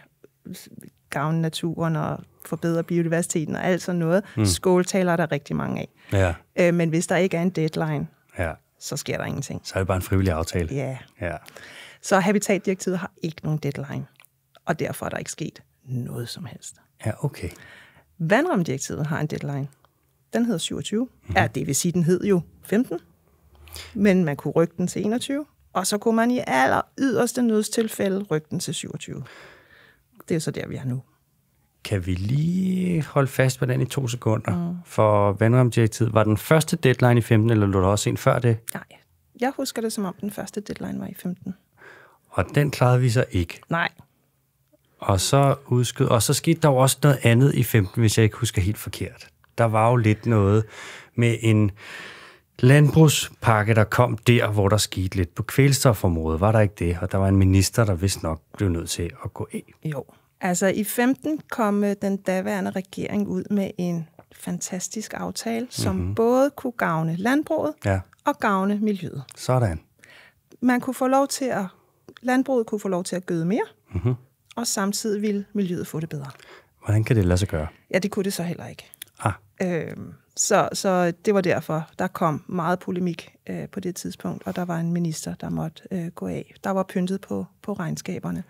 gavn naturen og forbedre biodiversiteten og alt sådan noget. Mm. Skåltaler er der rigtig mange af. Ja. Øh, men hvis der ikke er en deadline, ja. så sker der ingenting. Så er det bare en frivillig aftale. Ja. ja. Så Habitatdirektivet har ikke nogen deadline, og derfor er der ikke sket noget som helst. Ja, okay. Vandramdirektivet har en deadline. Den hedder 27. Mm-hmm. Ja, det vil sige, den hed jo 15. Men man kunne rykke den til 21, og så kunne man i aller yderste nødstilfælde rykke den til 27. Det er så der, vi er nu kan vi lige holde fast på den i to sekunder? Mm. For vandrammedirektivet, var den første deadline i 15, eller lå der også en før det? Nej, jeg husker det som om den første deadline var i 15. Og den klarede vi så ikke. Nej. Og så, udskød, og så skete der jo også noget andet i 15, hvis jeg ikke husker helt forkert. Der var jo lidt noget med en landbrugspakke, der kom der, hvor der skete lidt på kvælstofområdet. Var der ikke det? Og der var en minister, der vist nok blev nødt til at gå af. Jo, Altså i 15 kom øh, den daværende regering ud med en fantastisk aftale, som mm-hmm. både kunne gavne landbruget ja. og gavne miljøet. Sådan. Man kunne få lov til at, landbruget kunne få lov til at gøde mere, mm-hmm. og samtidig ville miljøet få det bedre. Hvordan kan det lade sig gøre? Ja, det kunne det så heller ikke. Ah. Øhm, så, så det var derfor, der kom meget polemik øh, på det tidspunkt, og der var en minister, der måtte øh, gå af. Der var pyntet på, på regnskaberne.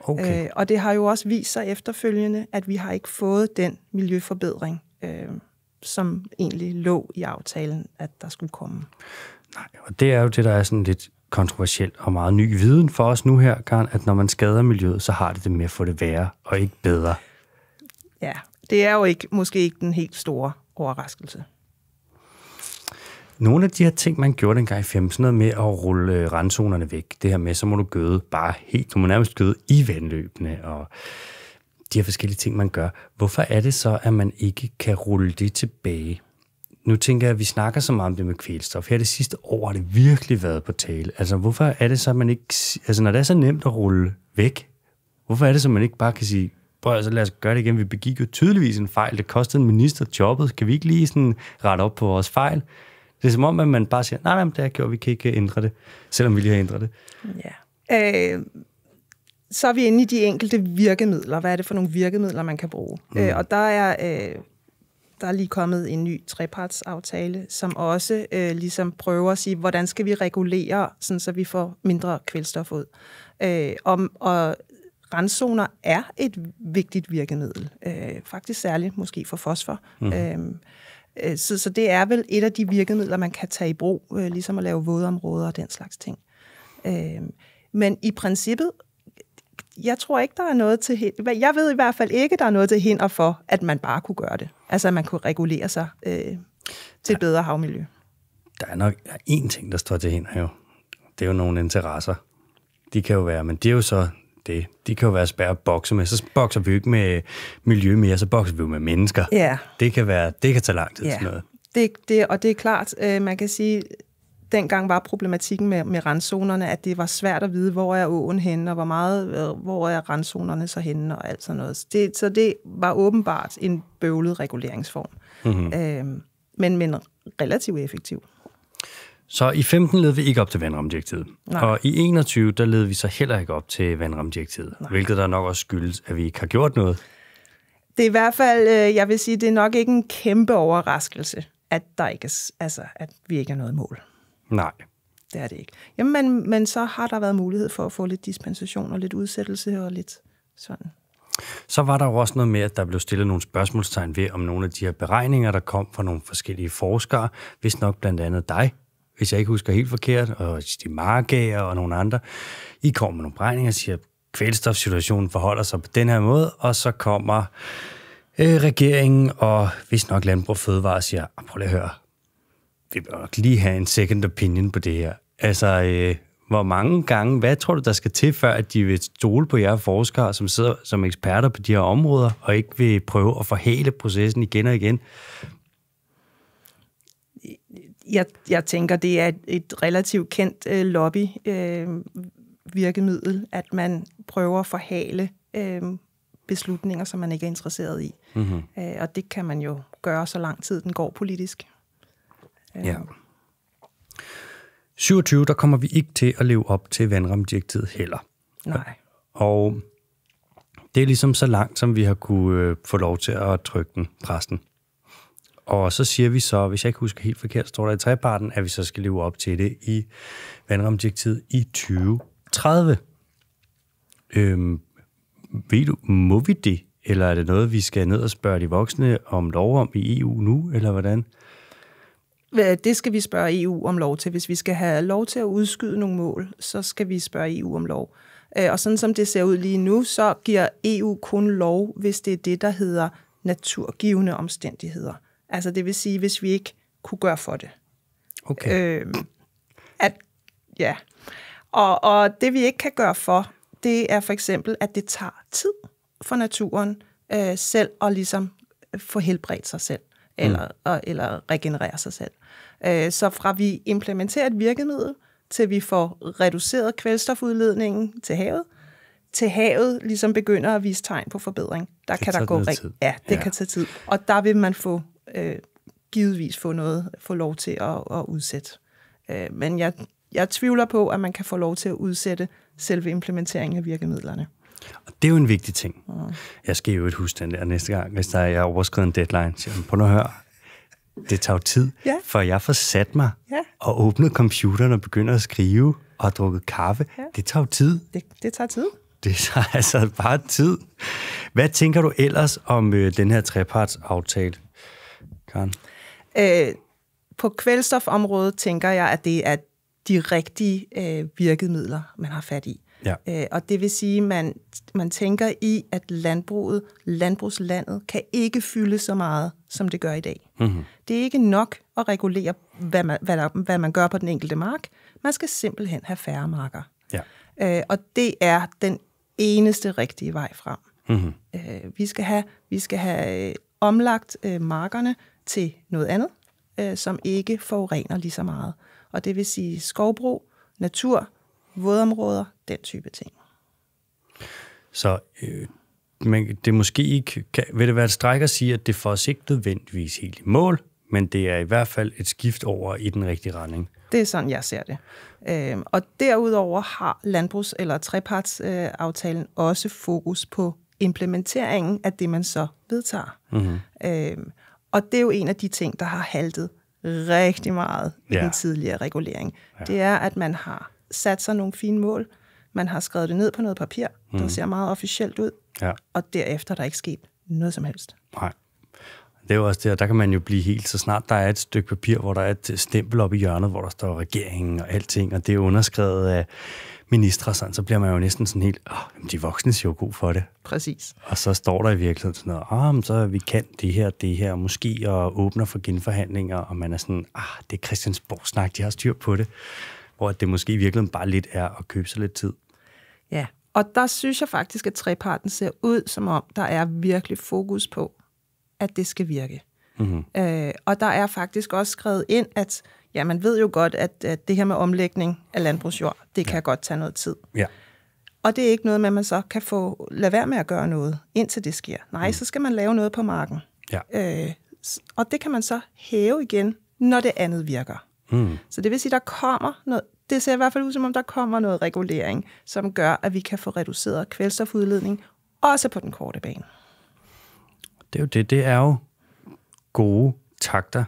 Okay. Øh, og det har jo også vist sig efterfølgende, at vi har ikke fået den miljøforbedring, øh, som egentlig lå i aftalen, at der skulle komme. Nej, og det er jo det, der er sådan lidt kontroversielt og meget ny viden for os nu her, Karen, at når man skader miljøet, så har det det med at få det værre og ikke bedre. Ja, det er jo ikke, måske ikke den helt store overraskelse. Nogle af de her ting, man gjorde dengang i noget med at rulle øh, randzonerne væk, det her med, så må du gøde bare helt, du må nærmest gøde i vandløbene, og de her forskellige ting, man gør. Hvorfor er det så, at man ikke kan rulle det tilbage? Nu tænker jeg, at vi snakker så meget om det med kvælstof. Her det sidste år har det virkelig været på tale. Altså, hvorfor er det så, at man ikke... Altså, når det er så nemt at rulle væk, hvorfor er det så, at man ikke bare kan sige, prøv at så lad os gøre det igen. Vi begik jo tydeligvis en fejl. Det kostede en minister jobbet. Kan vi ikke lige sådan rette op på vores fejl? Det er som om, at man bare siger, nej, nej, det har gjort, vi kan ikke øh, ændre det, selvom vi lige har ændret det. Ja. Øh, så er vi inde i de enkelte virkemidler. Hvad er det for nogle virkemidler, man kan bruge? Mm. Øh, og der er, øh, der er lige kommet en ny trepartsaftale, som også øh, ligesom prøver at sige, hvordan skal vi regulere, sådan, så vi får mindre kvælstof ud. Øh, om, og randzoner er et vigtigt virkemiddel. Øh, faktisk særligt måske for fosfor. Mm. Øh, Øh, så, så det er vel et af de virkemidler, man kan tage i brug, øh, ligesom at lave vådområder og den slags ting. Øh, men i princippet, jeg tror ikke, der er noget til hinder. Jeg ved i hvert fald ikke, der er noget til hinder for, at man bare kunne gøre det. Altså, at man kunne regulere sig øh, til et bedre havmiljø. Der er nok én ting, der står til hinder jo. Det er jo nogle interesser. De kan jo være, men det er jo så det. De kan jo være svære at bokse med. Så bokser vi ikke med miljø mere, så bokser vi jo med mennesker. Ja. Det kan, være, det kan tage lang tid, ja. sådan noget. Det, det, og det er klart, øh, man kan sige, dengang var problematikken med, med randzonerne, at det var svært at vide, hvor er åen henne, og hvor meget, øh, hvor er randzonerne så henne, og alt sådan noget. Så det, så det var åbenbart en bøvlet reguleringsform. Mm-hmm. Øh, men, men relativt effektiv. Så i 15 led vi ikke op til vandramdirektivet. Nej. Og i 21 der led vi så heller ikke op til vandramdirektivet, Nej. hvilket der nok også skyldes, at vi ikke har gjort noget. Det er i hvert fald, øh, jeg vil sige, det er nok ikke en kæmpe overraskelse, at, der ikke er, altså, at vi ikke har noget mål. Nej. Det er det ikke. Jamen, men, men så har der været mulighed for at få lidt dispensation og lidt udsættelse og lidt sådan. Så var der jo også noget med, at der blev stillet nogle spørgsmålstegn ved, om nogle af de her beregninger, der kom fra nogle forskellige forskere, hvis nok blandt andet dig, hvis jeg ikke husker helt forkert, og de markager og nogle andre. I kommer med nogle beregninger og siger, at kvælstofsituationen forholder sig på den her måde, og så kommer øh, regeringen og hvis nok Landbrug Fødevare siger, ah, prøv lige at høre, vi vil nok lige have en second opinion på det her. Altså, øh, hvor mange gange, hvad tror du, der skal til, før at de vil stole på jer forskere, som sidder som eksperter på de her områder, og ikke vil prøve at forhale processen igen og igen? jeg, jeg tænker, det er et, relativt kendt øh, lobby øh, virkemiddel, at man prøver at forhale øh, beslutninger, som man ikke er interesseret i. Mm-hmm. Øh, og det kan man jo gøre, så lang tid den går politisk. Øh. Ja. 27, der kommer vi ikke til at leve op til vandramdirektivet heller. Nej. Og det er ligesom så langt, som vi har kunne øh, få lov til at trykke den, præsten. Og så siger vi så, hvis jeg ikke husker helt forkert, står der i treparten, at vi så skal leve op til det i vandrammedirektivet i 2030. Øhm, ved du, må vi det? Eller er det noget, vi skal ned og spørge de voksne om lov om i EU nu, eller hvordan? Det skal vi spørge EU om lov til. Hvis vi skal have lov til at udskyde nogle mål, så skal vi spørge EU om lov. Øh, og sådan som det ser ud lige nu, så giver EU kun lov, hvis det er det, der hedder naturgivende omstændigheder. Altså det vil sige, hvis vi ikke kunne gøre for det. Okay. Øhm, at, ja. Og, og det vi ikke kan gøre for, det er for eksempel, at det tager tid for naturen øh, selv at ligesom øh, få helbredt sig selv, mm. eller, mm. og, eller regenerere sig selv. Øh, så fra vi implementerer et virkemiddel, til vi får reduceret kvælstofudledningen til havet, til havet ligesom begynder at vise tegn på forbedring. Der det kan der gå rigtig... Ja, det ja. kan tage tid. Og der vil man få øh, givetvis få noget, få lov til at, at udsætte. Øh, men jeg, jeg tvivler på, at man kan få lov til at udsætte selve implementeringen af virkemidlerne. Og det er jo en vigtig ting. Mm. Jeg skal jo et huske den der næste gang, hvis der er, jeg overskrider en deadline. Så prøv nu at høre, det tager jo tid, ja. for jeg får sat mig ja. og åbnet computeren og begynder at skrive og drukket kaffe. Ja. Det tager jo tid. Det, det tager tid. Det tager altså bare tid. Hvad tænker du ellers om øh, den her trepartsaftale? Karen? Øh, på kvælstofområdet tænker jeg, at det er de rigtige øh, virkemidler, man har fat i. Ja. Øh, og det vil sige, at man, man tænker i, at landbruget, landbrugslandet, kan ikke fylde så meget, som det gør i dag. Mm-hmm. Det er ikke nok at regulere, hvad man, hvad, der, hvad man gør på den enkelte mark. Man skal simpelthen have færre marker. Ja. Øh, og det er den eneste rigtige vej frem. Mm-hmm. Øh, vi skal have, vi skal have øh, omlagt øh, markerne til noget andet, øh, som ikke forurener lige så meget. Og det vil sige skovbrug, natur, vådområder, den type ting. Så øh, men det måske ikke, kan, vil det være et stræk at sige, at det får os ikke nødvendigvis helt i mål, men det er i hvert fald et skift over i den rigtige retning. Det er sådan, jeg ser det. Øh, og derudover har landbrugs- eller trepartsaftalen øh, også fokus på implementeringen af det, man så vedtager. Mm-hmm. Øh, og det er jo en af de ting, der har haltet rigtig meget ja. i den tidligere regulering. Ja. Det er, at man har sat sig nogle fine mål, man har skrevet det ned på noget papir, mm. der mhm. ser meget officielt ud, ja. og derefter er der ikke sket noget som helst. Nej. Det er jo også det, og der kan man jo blive helt, så snart der er et stykke papir, hvor der er et stempel op i hjørnet, hvor der står regeringen og alting, og det er underskrevet af ministre, sådan, så bliver man jo næsten sådan helt, oh, de voksne siger jo god for det. Præcis. Og så står der i virkeligheden sådan noget, oh, men så vi kan det her, det her, måske, og åbner for genforhandlinger, og man er sådan, ah, oh, det er Christiansborg-snak, de har styr på det. Hvor det måske i virkeligheden bare lidt er at købe sig lidt tid. Ja, og der synes jeg faktisk, at treparten ser ud som om, der er virkelig fokus på, at det skal virke. Mm-hmm. Øh, og der er faktisk også skrevet ind, at ja, man ved jo godt, at, at det her med omlægning af landbrugsjord, det kan ja. godt tage noget tid. Ja. Og det er ikke noget med, at man så kan få lade være med at gøre noget, indtil det sker. Nej, mm. så skal man lave noget på marken. Ja. Øh, og det kan man så hæve igen, når det andet virker. Mm. Så det vil sige, der kommer noget, det ser i hvert fald ud som om, der kommer noget regulering, som gør, at vi kan få reduceret kvælstofudledning, også på den korte bane. Det er jo det, det er jo gode takter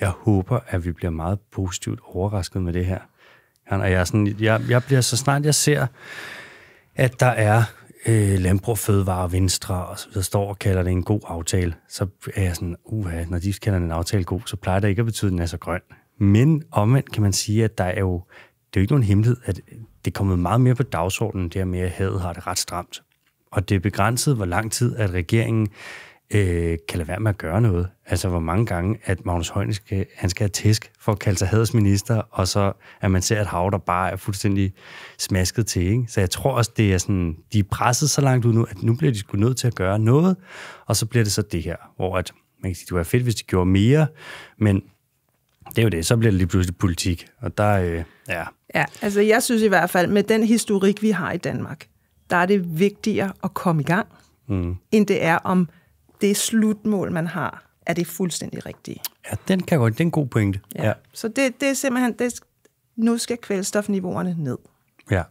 jeg håber, at vi bliver meget positivt overrasket med det her. Og jeg, er sådan, jeg, jeg bliver så snart jeg ser, at der er øh, Landbrug Fødevare og Venstre, og så står og kalder det en god aftale, så er jeg sådan, uha, når de kalder en aftale god, så plejer det ikke at betyde, at den er så grøn. Men omvendt kan man sige, at der er jo, det er jo ikke nogen hemmelighed, at det er kommet meget mere på dagsordenen, det her med, at havet har det ret stramt. Og det er begrænset, hvor lang tid, at regeringen øh, kan lade være med at gøre noget. Altså, hvor mange gange, at Magnus Højne skal, han skal have tæsk for at kalde sig hadersminister, og så at man ser et hav, der bare er fuldstændig smasket til. Ikke? Så jeg tror også, det er sådan, de er presset så langt ud nu, at nu bliver de sgu nødt til at gøre noget, og så bliver det så det her, hvor at, man kan sige, det var fedt, hvis de gjorde mere, men det er jo det, så bliver det lige pludselig politik, og der, øh, ja. Ja, altså jeg synes i hvert fald, med den historik, vi har i Danmark, der er det vigtigere at komme i gang, mm. end det er om det slutmål, man har, er det fuldstændig rigtige. Ja, den kan godt. Det er en god pointe. Ja. ja. Så det, det er simpelthen, det, nu skal kvælstofniveauerne ned. Ja.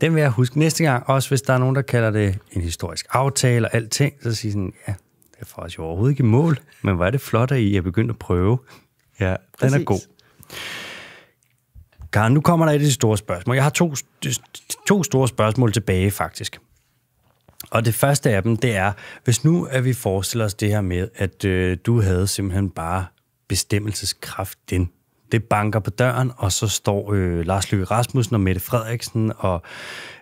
Den vil jeg huske næste gang, også hvis der er nogen, der kalder det en historisk aftale og alting, så siger sådan, ja, det er faktisk jo overhovedet ikke mål, men hvor er det flot, at I er begyndt at prøve. Ja, Præcis. den er god. Karen, nu kommer der et af de store spørgsmål. Jeg har to, to store spørgsmål tilbage, faktisk. Og det første af dem, det er, hvis nu at vi forestiller os det her med, at øh, du havde simpelthen bare bestemmelseskraft den det banker på døren, og så står øh, Lars Løkke Rasmussen og Mette Frederiksen og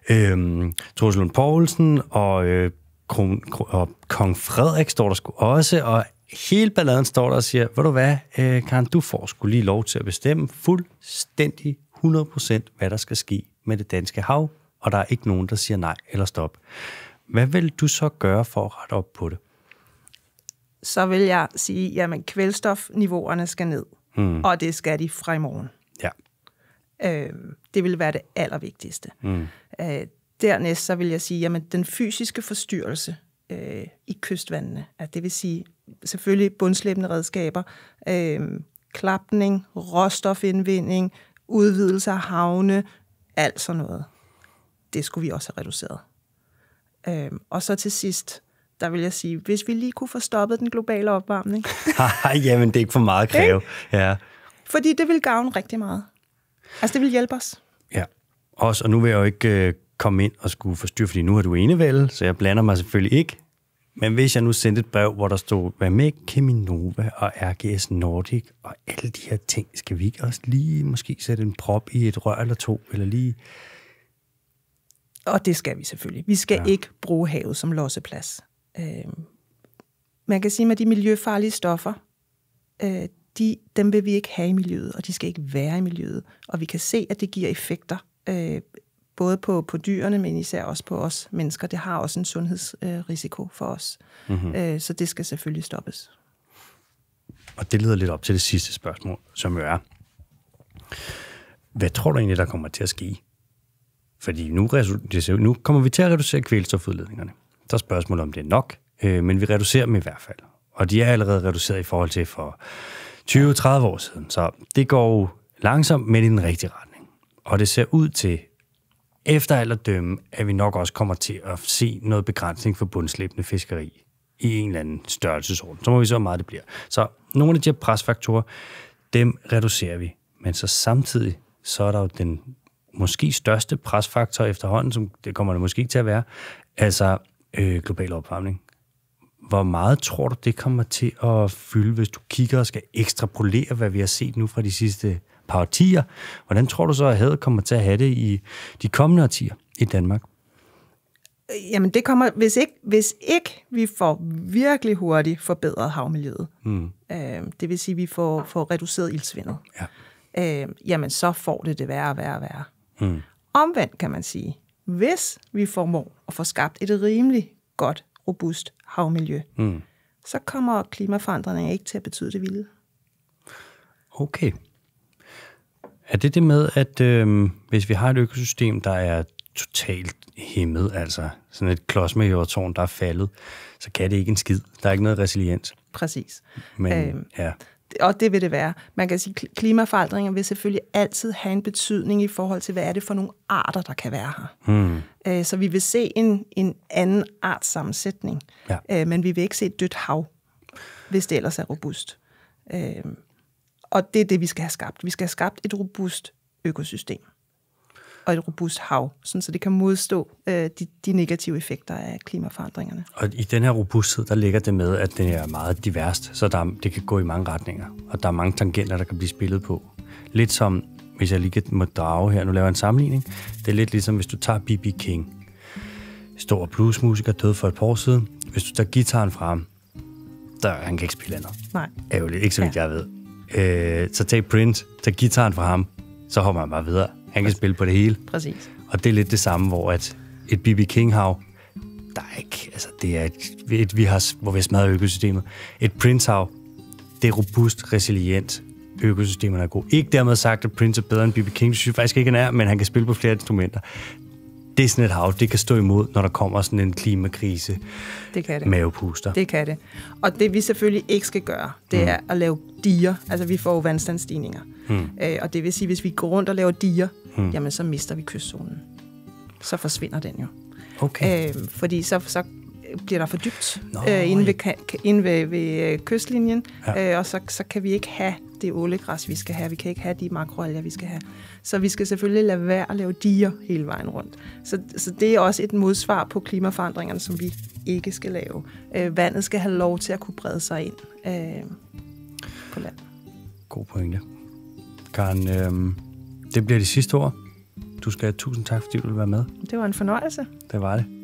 øh, Troels Lund Poulsen og, øh, Kron, og Kong Frederik står der sgu også, og hele balladen står der og siger, ved du hvad, øh, Karen, du får skulle lige lov til at bestemme fuldstændig 100% hvad der skal ske med det danske hav, og der er ikke nogen, der siger nej eller stop. Hvad vil du så gøre for at rette op på det? Så vil jeg sige, at kvælstofniveauerne skal ned, mm. og det skal de fra i morgen. Ja. Øh, det vil være det allervigtigste. Mm. Øh, dernæst så vil jeg sige, at den fysiske forstyrrelse øh, i kystvandene, at det vil sige selvfølgelig bundslæbende redskaber, øh, klapning, råstofindvinding, udvidelse af havne, alt sådan noget. Det skulle vi også have reduceret. Øhm, og så til sidst, der vil jeg sige, hvis vi lige kunne få stoppet den globale opvarmning. Jamen, det er ikke for meget at kræve. Ja. Fordi det vil gavne rigtig meget. Altså, det vil hjælpe os. Ja, også, og nu vil jeg jo ikke øh, komme ind og skulle forstyrre, fordi nu har du enevælde, så jeg blander mig selvfølgelig ikke. Men hvis jeg nu sendte et brev, hvor der stod, hvad med Keminova og RGS Nordic og alle de her ting, skal vi ikke også lige måske sætte en prop i et rør eller to, eller lige og det skal vi selvfølgelig. Vi skal ja. ikke bruge havet som losseplads. Øh, man kan sige, at de miljøfarlige stoffer, øh, de, dem vil vi ikke have i miljøet, og de skal ikke være i miljøet. Og vi kan se, at det giver effekter, øh, både på, på dyrene, men især også på os mennesker. Det har også en sundhedsrisiko øh, for os. Mm-hmm. Øh, så det skal selvfølgelig stoppes. Og det leder lidt op til det sidste spørgsmål, som jo er, hvad tror du egentlig, der kommer til at ske fordi nu, nu kommer vi til at reducere kvælstofudledningerne. Der er spørgsmål om det er nok, øh, men vi reducerer dem i hvert fald. Og de er allerede reduceret i forhold til for 20-30 år siden. Så det går langsomt, men i den rigtige retning. Og det ser ud til, efter alt at dømme, at vi nok også kommer til at se noget begrænsning for bundslæbende fiskeri i en eller anden størrelsesorden. Så må vi se, hvor meget det bliver. Så nogle af de her presfaktorer, dem reducerer vi. Men så samtidig, så er der jo den måske største presfaktor efterhånden, som det kommer det måske ikke til at være, altså øh, global opvarmning. Hvor meget tror du, det kommer til at fylde, hvis du kigger og skal ekstrapolere, hvad vi har set nu fra de sidste par årtier? Hvordan tror du så, at hadet kommer til at have det i de kommende årtier i Danmark? Jamen det kommer, hvis ikke, hvis ikke vi får virkelig hurtigt forbedret havmiljøet, mm. øh, det vil sige, at vi får, får reduceret ildsvindet, ja. øh, jamen så får det det værre og værre og værre. Mm. Omvendt kan man sige, hvis vi formår at få skabt et rimelig godt, robust havmiljø, mm. så kommer klimaforandringerne ikke til at betyde det vilde. Okay. Er det det med, at øh, hvis vi har et økosystem, der er totalt hæmmet, altså sådan et klods med jordtårn, der er faldet, så kan det ikke en skid. Der er ikke noget resiliens. Præcis. Men, øh, ja og det vil det være. Man kan sige, at klimaforandringer vil selvfølgelig altid have en betydning i forhold til, hvad er det for nogle arter, der kan være her. Hmm. Øh, så vi vil se en, en anden sammensætning, ja. Øh, men vi vil ikke se et dødt hav, hvis det ellers er robust. Øh, og det er det, vi skal have skabt. Vi skal have skabt et robust økosystem og et robust hav, sådan, så det kan modstå øh, de, de negative effekter af klimaforandringerne. Og i den her robusthed, der ligger det med, at den er meget diverst, så der, det kan gå i mange retninger, og der er mange tangenter, der kan blive spillet på. Lidt som, hvis jeg lige må drage her, nu laver jeg en sammenligning, det er lidt ligesom, hvis du tager B.B. King, stor bluesmusiker, død for et par år siden. Hvis du tager gitaren fra ham, der han kan ikke spille andet. Nej. Ærgerligt, ikke så vidt ja. jeg ved. Øh, så tag Prince, tag gitaren fra ham, så hopper man bare videre. Han kan spille på det hele. Præcis. Og det er lidt det samme, hvor at et BB Kinghav, der er ikke, altså det er et, et vi har, hvor vi har smadret økosystemet. Et prince Princehav, det er robust, resilient, økosystemerne er gode. Ikke dermed sagt, at Prince er bedre end B.B. King. Det synes jeg faktisk ikke, han er, men han kan spille på flere instrumenter det er sådan et hav, det kan stå imod, når der kommer sådan en klimakrise. Det kan det. Mavepuster. Det kan det. Og det vi selvfølgelig ikke skal gøre, det mm. er at lave diger. Altså vi får jo vandstandsstigninger. Mm. Øh, og det vil sige, hvis vi går rundt og laver diger, mm. jamen så mister vi kystzonen. Så forsvinder den jo. Okay. Øh, fordi så, så bliver der for dybt øh, inde, ved, ved, ved øh, kystlinjen, ja. øh, og så, så kan vi ikke have det ålegræs, vi skal have. Vi kan ikke have de makroalger, vi skal have. Så vi skal selvfølgelig lade være at lave diger hele vejen rundt. Så, så det er også et modsvar på klimaforandringerne, som vi ikke skal lave. Øh, vandet skal have lov til at kunne brede sig ind øh, på land. God pointe. Karen, øh, det bliver det sidste ord. Du skal have tusind tak, fordi du vil være med. Det var en fornøjelse. Det var det.